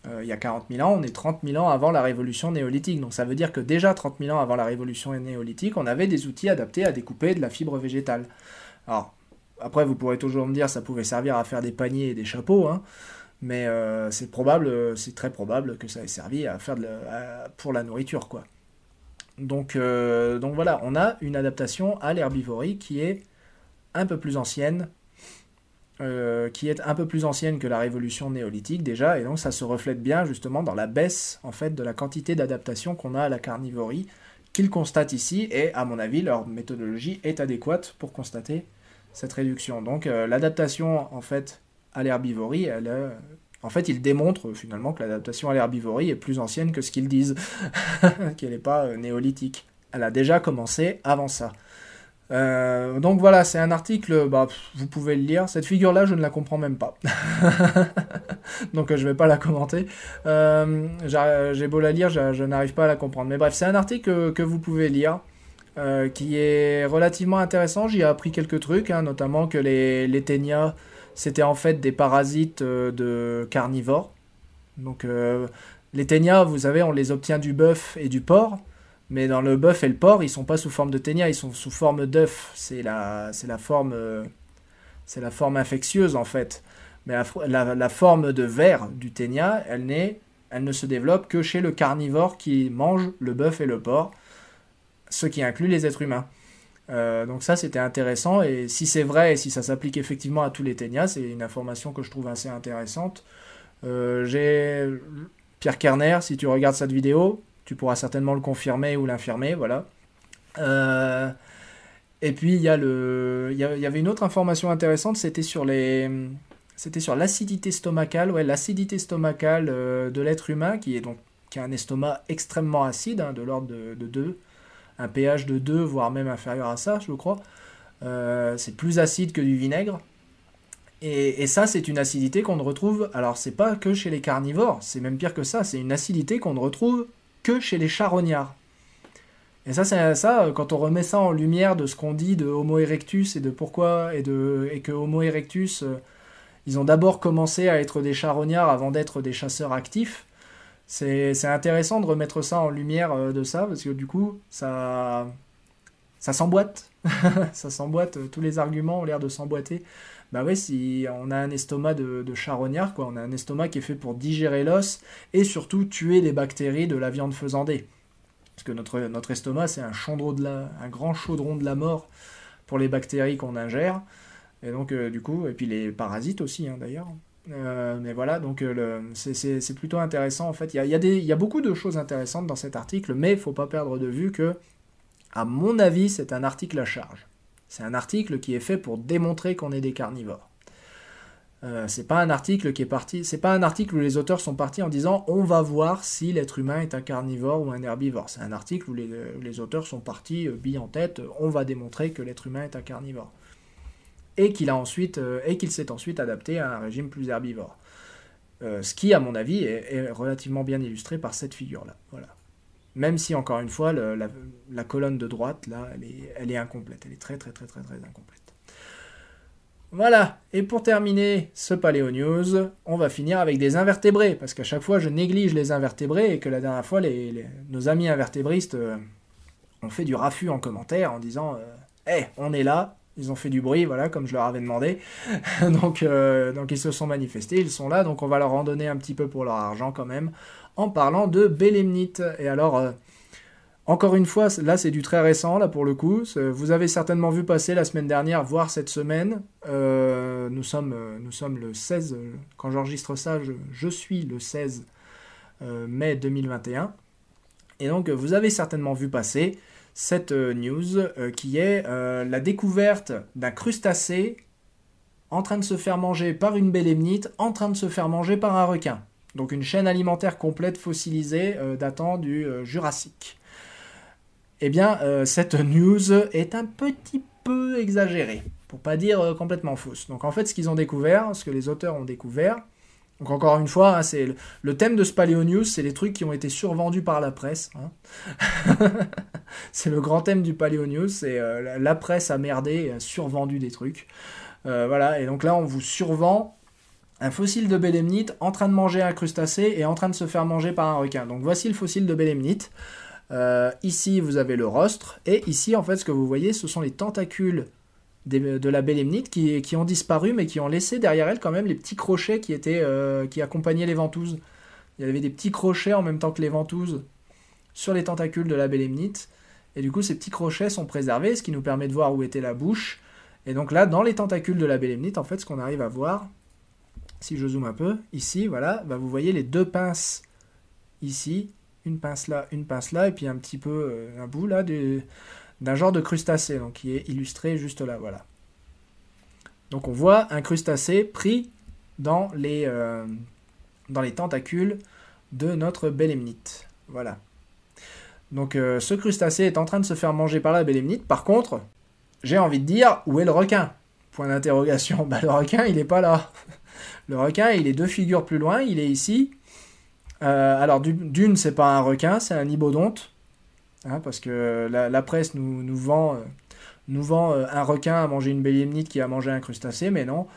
Euh, il y a 40 000 ans, on est 30 000 ans avant la révolution néolithique. Donc ça veut dire que déjà 30 000 ans avant la révolution néolithique, on avait des outils adaptés à découper de la fibre végétale. Alors, après, vous pourrez toujours me dire, ça pouvait servir à faire des paniers et des chapeaux, hein, mais euh, c'est probable, c'est très probable que ça ait servi à faire pour la nourriture, quoi. Donc, donc voilà, on a une adaptation à l'herbivorie qui est un peu plus ancienne euh, qui est un peu plus ancienne que la révolution néolithique déjà, et donc ça se reflète bien justement dans la baisse en fait de la quantité d'adaptation qu'on a à la carnivorie qu'ils constatent ici, et à mon avis leur méthodologie est adéquate pour constater cette réduction. Donc euh, l'adaptation en fait à l'herbivorie, elle, euh, en fait ils démontrent finalement que l'adaptation à l'herbivorie est plus ancienne que ce qu'ils disent, <laughs> qu'elle n'est pas néolithique. Elle a déjà commencé avant ça. Euh, donc voilà, c'est un article, bah, vous pouvez le lire. Cette figure-là, je ne la comprends même pas. <laughs> donc euh, je ne vais pas la commenter. Euh, j'ai beau la lire, je, n'arrive pas à la comprendre. Mais bref, c'est un article que, vous pouvez lire. qui est relativement intéressant, j'y ai appris quelques trucs, hein, notamment que les, les ténias, c'était en fait des parasites de carnivores. Donc les ténias, vous savez, on les obtient du bœuf et du porc, mais dans le bœuf et le porc, ils sont pas sous forme de ténia, ils sont sous forme d'œuf. C'est la, c'est la forme, euh, c'est la forme infectieuse en fait. Mais la, forme de verre du ténia, elle n'est, elle ne se développe que chez le carnivore qui mange le bœuf et le porc, ce qui inclut les êtres humains. Euh, donc ça, c'était intéressant. Et si c'est vrai et si ça s'applique effectivement à tous les ténias, c'est une information que je trouve assez intéressante. Euh, j'ai Pierre Kerner, si tu regardes cette vidéo, tu pourras certainement le confirmer ou l'infirmer, voilà. Euh, et puis il y, a le, il y, avait une autre information intéressante, c'était sur les, c'était sur l'acidité stomacale, ouais, l'acidité stomacale euh, de l'être humain qui est donc qui a un estomac extrêmement acide, hein, de l'ordre de, 2, un pH de 2 voire même inférieur à ça, je crois. Euh, c'est plus acide que du vinaigre. Et, ça, c'est une acidité qu'on ne retrouve. Alors, c'est pas que chez les carnivores, c'est même pire que ça. C'est une acidité qu'on ne retrouve que chez les charognards. Et ça, c'est ça, quand on remet ça en lumière de ce qu'on dit de Homo erectus et de pourquoi, et, de, et que Homo erectus, euh, ils ont d'abord commencé à être des charognards avant d'être des chasseurs actifs, c'est intéressant de remettre ça en lumière euh, de ça, parce que du coup, ça, ça s'emboîte. <laughs> ça s'emboîte, euh, tous les arguments ont l'air de s'emboîter bah oui, si on a un estomac de, charognard, quoi, on a un estomac qui est fait pour digérer l'os et surtout tuer les bactéries de la viande faisandée. Parce que notre, notre estomac, c'est un, de la, un grand chaudron de la mort pour les bactéries qu'on ingère. Et donc, euh, du coup, et puis les parasites aussi, hein, d'ailleurs. Euh, mais voilà, donc euh, c'est plutôt intéressant en fait. Il y a, y a beaucoup de choses intéressantes dans cet article, mais il faut pas perdre de vue que, à mon avis, c'est un article à charge. C'est un article qui est fait pour démontrer qu'on est des carnivores. Euh, c'est pas un article qui est parti, c'est pas un article où les auteurs sont partis en disant on va voir si l'être humain est un carnivore ou un herbivore. C'est un article où les, euh, auteurs sont partis euh, billes en tête, on va démontrer que l'être humain est un carnivore et qu'il a ensuite et qu'il s'est ensuite adapté à un régime plus herbivore. ce qui, à mon avis, est, est relativement bien illustré par cette figure-là. Voilà. Même si, encore une fois, la, colonne de droite, là, elle est, incomplète. Elle est très, très, très, très, très incomplète. Voilà, et pour terminer ce Paléo News, on va finir avec des invertébrés, parce qu'à chaque fois je néglige les invertébrés et que la dernière fois les, nos amis invertébristes euh, ont fait du raffut en commentaire en disant euh, Eh, on est là, ils ont fait du bruit, voilà, comme je leur avais demandé. <laughs> donc, euh, donc ils se sont manifestés, ils sont là, donc on va leur en donner un petit peu pour leur argent quand même en parlant de Bélémnite. Et alors, euh, encore une fois, là c'est du très récent, là pour le coup. Vous avez certainement vu passer la semaine dernière, voire cette semaine. Euh, nous, sommes, euh, nous sommes le 16, quand j'enregistre ça, je, suis le 16 mai 2021. Et donc, vous avez certainement vu passer cette news qui est la découverte d'un crustacé en train de se faire manger par une bélémnite, en train de se faire manger par un requin. Donc une chaîne alimentaire complète fossilisée euh, datant du euh, Jurassique. Eh bien, euh, cette news est un petit peu exagérée, pour pas dire complètement fausse. Donc en fait, ce qu'ils ont découvert, ce que les auteurs ont découvert, donc encore une fois, hein, c'est le, thème de Spaleo News, c'est les trucs qui ont été survendus par la presse. Hein. <laughs> c'est le grand thème du Paléo News, c'est la presse a merdé, a survendu des trucs. voilà, et donc là, on vous survend un fossile de bélemnite en train de manger un crustacé et en train de se faire manger par un requin. Donc voici le fossile de bélemnite. Euh, ici, vous avez le rostre. Et ici, en fait, ce que vous voyez, ce sont les tentacules de la bélemnite qui, ont disparu, mais qui ont laissé derrière elle quand même les petits crochets qui, étaient, euh, qui accompagnaient les ventouses. Il y avait des petits crochets en même temps que les ventouses sur les tentacules de la bélemnite. Et du coup, ces petits crochets sont préservés, ce qui nous permet de voir où était la bouche. Et donc là, dans les tentacules de la bélemnite, en fait, ce qu'on arrive à voir, si je zoome un peu, ici, voilà, bah, vous voyez les deux pinces ici, une pince là, une pince là, et puis un petit peu euh, un bout là d'un genre de crustacé, donc qui est illustré juste là, voilà. Donc on voit un crustacé pris dans les, euh, dans les tentacules de notre bélémnite. Voilà. Donc euh, ce crustacé est en train de se faire manger par la bélémnite. Par contre, j'ai envie de dire, où est le requin Point d'interrogation. <laughs> Bah, le requin, il n'est pas là. Le requin, il est deux figures plus loin, il est ici. Euh, alors d'une, c'est pas un requin, c'est un ibodonte, hein, parce que la, presse nous, nous vend, euh, nous vend euh, un requin à manger une béliemnite qui a mangé un crustacé, mais non,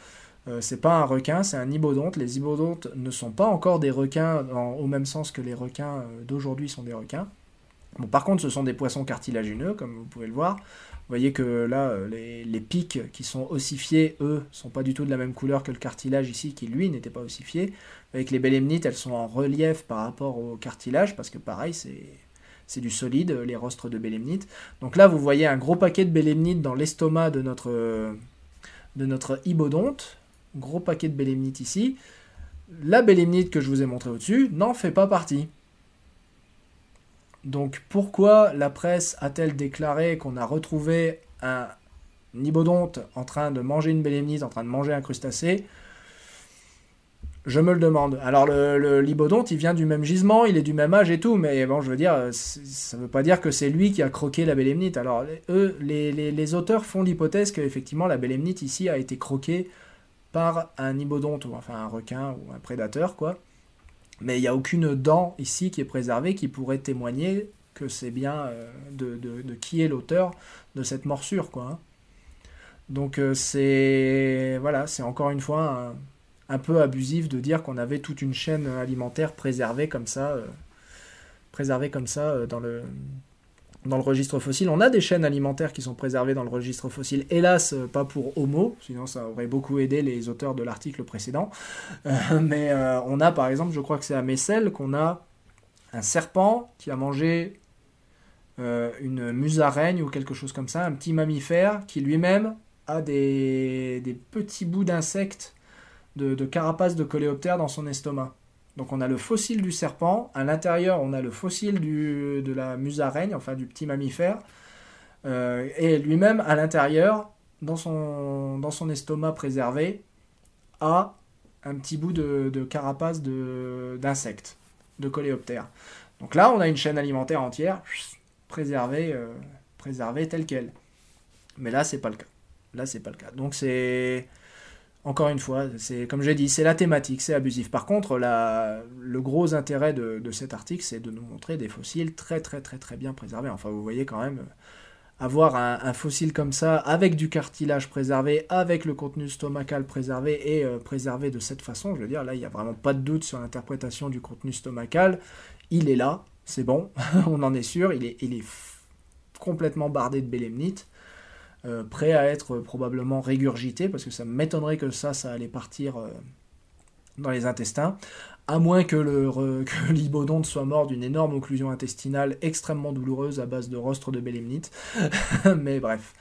c'est pas un requin, c'est un ibodonte. Les ibodontes ne sont pas encore des requins au même sens que les requins d'aujourd'hui sont des requins. Bon, par contre, ce sont des poissons cartilagineux, comme vous pouvez le voir. Vous voyez que là, euh, les, pics qui sont ossifiés, eux, sont pas du tout de la même couleur que le cartilage ici, qui lui n'était pas ossifié. Avec les bélémnites, elles sont en relief par rapport au cartilage, parce que pareil, c'est c'est du solide, euh, les rostres de bélémnites. Donc là, vous voyez un gros paquet de bélémnites dans l'estomac de notre, de notre ibodonte. Gros paquet de bélémnites ici. La bélémnite que je vous ai montrée au-dessus n'en fait pas partie. Donc pourquoi la presse a-t-elle déclaré qu'on a retrouvé un nibodonte en train de manger une bélémnite, en train de manger un crustacé je me le demande. Alors, le, libodonte, il vient du même gisement, il est du même âge et tout, mais bon, je veux dire, euh, ça ne veut pas dire que c'est lui qui a croqué la bélémnite. Alors, eux, les, auteurs font l'hypothèse qu'effectivement, la bélémnite ici a été croquée par un ibodonte, ou enfin un requin, ou un prédateur, quoi. Mais il n'y a aucune dent ici qui est préservée qui pourrait témoigner que c'est bien euh, de, qui est l'auteur de cette morsure. Quoi, hein. Donc euh, c'est voilà, c'est encore une fois un, peu abusif de dire qu'on avait toute une chaîne alimentaire préservée comme ça, euh, préservée comme ça dans le dans le registre fossile. On a des chaînes alimentaires qui sont préservées dans le registre fossile, hélas euh, pas pour Homo, sinon ça aurait beaucoup aidé les auteurs de l'article précédent. Euh, <laughs> mais euh, on a par exemple, je crois que c'est à Messel qu'on a un serpent qui a mangé une musaraigne ou quelque chose comme ça, un petit mammifère qui lui-même a des, petits bouts d'insectes de, de carapace de coléoptères dans son estomac. Donc on a le fossile du serpent, à l'intérieur on a le fossile du, de la musaraigne, enfin du petit mammifère, euh, et lui-même à l'intérieur, dans son, dans son estomac préservé, a un petit bout de, carapace d'insectes, de, de coléoptères. Donc là on a une chaîne alimentaire entière préservée, euh, préservée telle qu'elle. Mais là c'est pas le cas. Là c'est pas le cas. Donc c'est... Encore une fois, c'est comme j'ai dit, c'est la thématique, c'est abusif. Par contre, le gros intérêt de, cet article, c'est de nous montrer des fossiles très très très très bien préservés. Enfin, vous voyez quand même, euh, avoir un, fossile comme ça, avec du cartilage préservé, avec le contenu stomacal préservé et euh, préservé de cette façon, je veux dire, là, il n'y a vraiment pas de doute sur l'interprétation du contenu stomacal. Il est là, c'est bon, <laughs> on en est sûr, il est, il est complètement bardé de bélémnite. Euh, prêt à être probablement régurgité, parce que ça m'étonnerait que ça, ça allait partir euh, dans les intestins, à moins que, le, <laughs> soit mort d'une énorme occlusion intestinale extrêmement douloureuse à base de rostre de bélémnite. <laughs> Mais bref.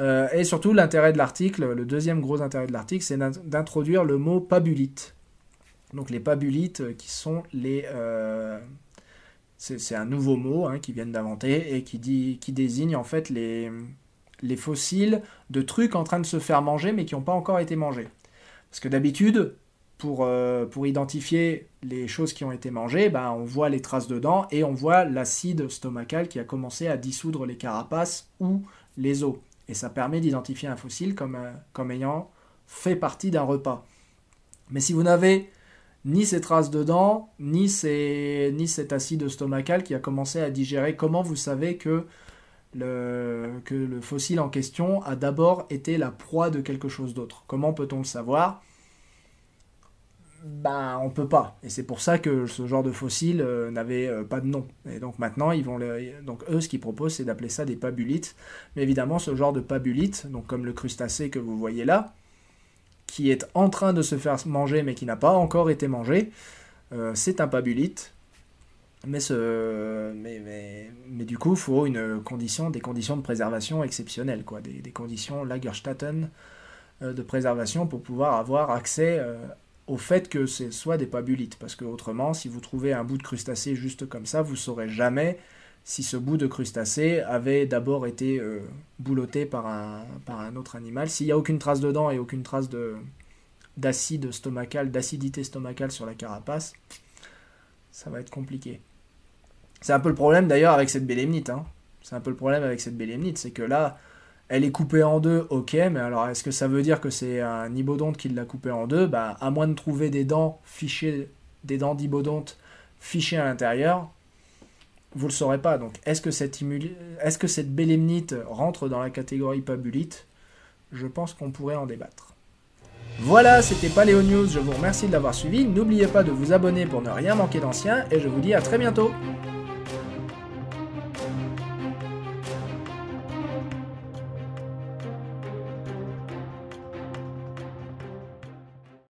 Euh, et surtout, l'intérêt de l'article, le deuxième gros intérêt de l'article, c'est d'introduire le mot pabulite. Donc les pabulites qui sont les... c'est, un nouveau mot hein, qui qu'ils viennent d'inventer et qui, dit, qui désigne en fait les, les fossiles de trucs en train de se faire manger mais qui n'ont pas encore été mangés. Parce que d'habitude, pour, euh, identifier les choses qui ont été mangées, ben, on voit les traces dedans et on voit l'acide stomacal qui a commencé à dissoudre les carapaces ou les os. Et ça permet d'identifier un fossile comme, euh, ayant fait partie d'un repas. Mais si vous n'avez ni ces traces dedans, ni cet acide stomacal qui a commencé à digérer, comment vous savez que le, que le fossile en question a d'abord été la proie de quelque chose d'autre. Comment peut-on le savoir bah, on peut pas. Et c'est pour ça que ce genre de fossile euh, n'avait euh, pas de nom. Et donc maintenant, ils vont donc eux, ce qu'ils proposent, c'est d'appeler ça des pabulites. Mais évidemment, ce genre de pabulite, donc comme le crustacé que vous voyez là, qui est en train de se faire manger mais qui n'a pas encore été mangé, euh, c'est un pabulite mais, ce, mais, mais, du coup, il faut une condition, des conditions de préservation exceptionnelles, quoi, des, des conditions Lagerstätten euh, de préservation pour pouvoir avoir accès euh, au fait que ce soit des pabulites. Parce que autrement, si vous trouvez un bout de crustacé juste comme ça, vous ne saurez jamais si ce bout de crustacé avait d'abord été euh, bouloté par un, par un autre animal. S'il n'y a aucune trace dedans et aucune trace d'acide stomacal, d'acidité stomacale sur la carapace, ça va être compliqué. C'est un peu le problème d'ailleurs avec cette Bélémnite. Hein. C'est un peu le problème avec cette Bélémnite, c'est que là, elle est coupée en deux, ok, mais alors est-ce que ça veut dire que c'est un ibodonte qui l'a coupée en deux Bah, à moins de trouver des dents fichées, des dents d'ibodonte fichées à l'intérieur, vous le saurez pas. Donc, est-ce que cette, est-ce que cette bélémnite rentre dans la catégorie pabulite Je pense qu'on pourrait en débattre. Voilà, c'était Paléo News. Je vous remercie de l'avoir suivi. N'oubliez pas de vous abonner pour ne rien manquer d'anciens et je vous dis à très bientôt.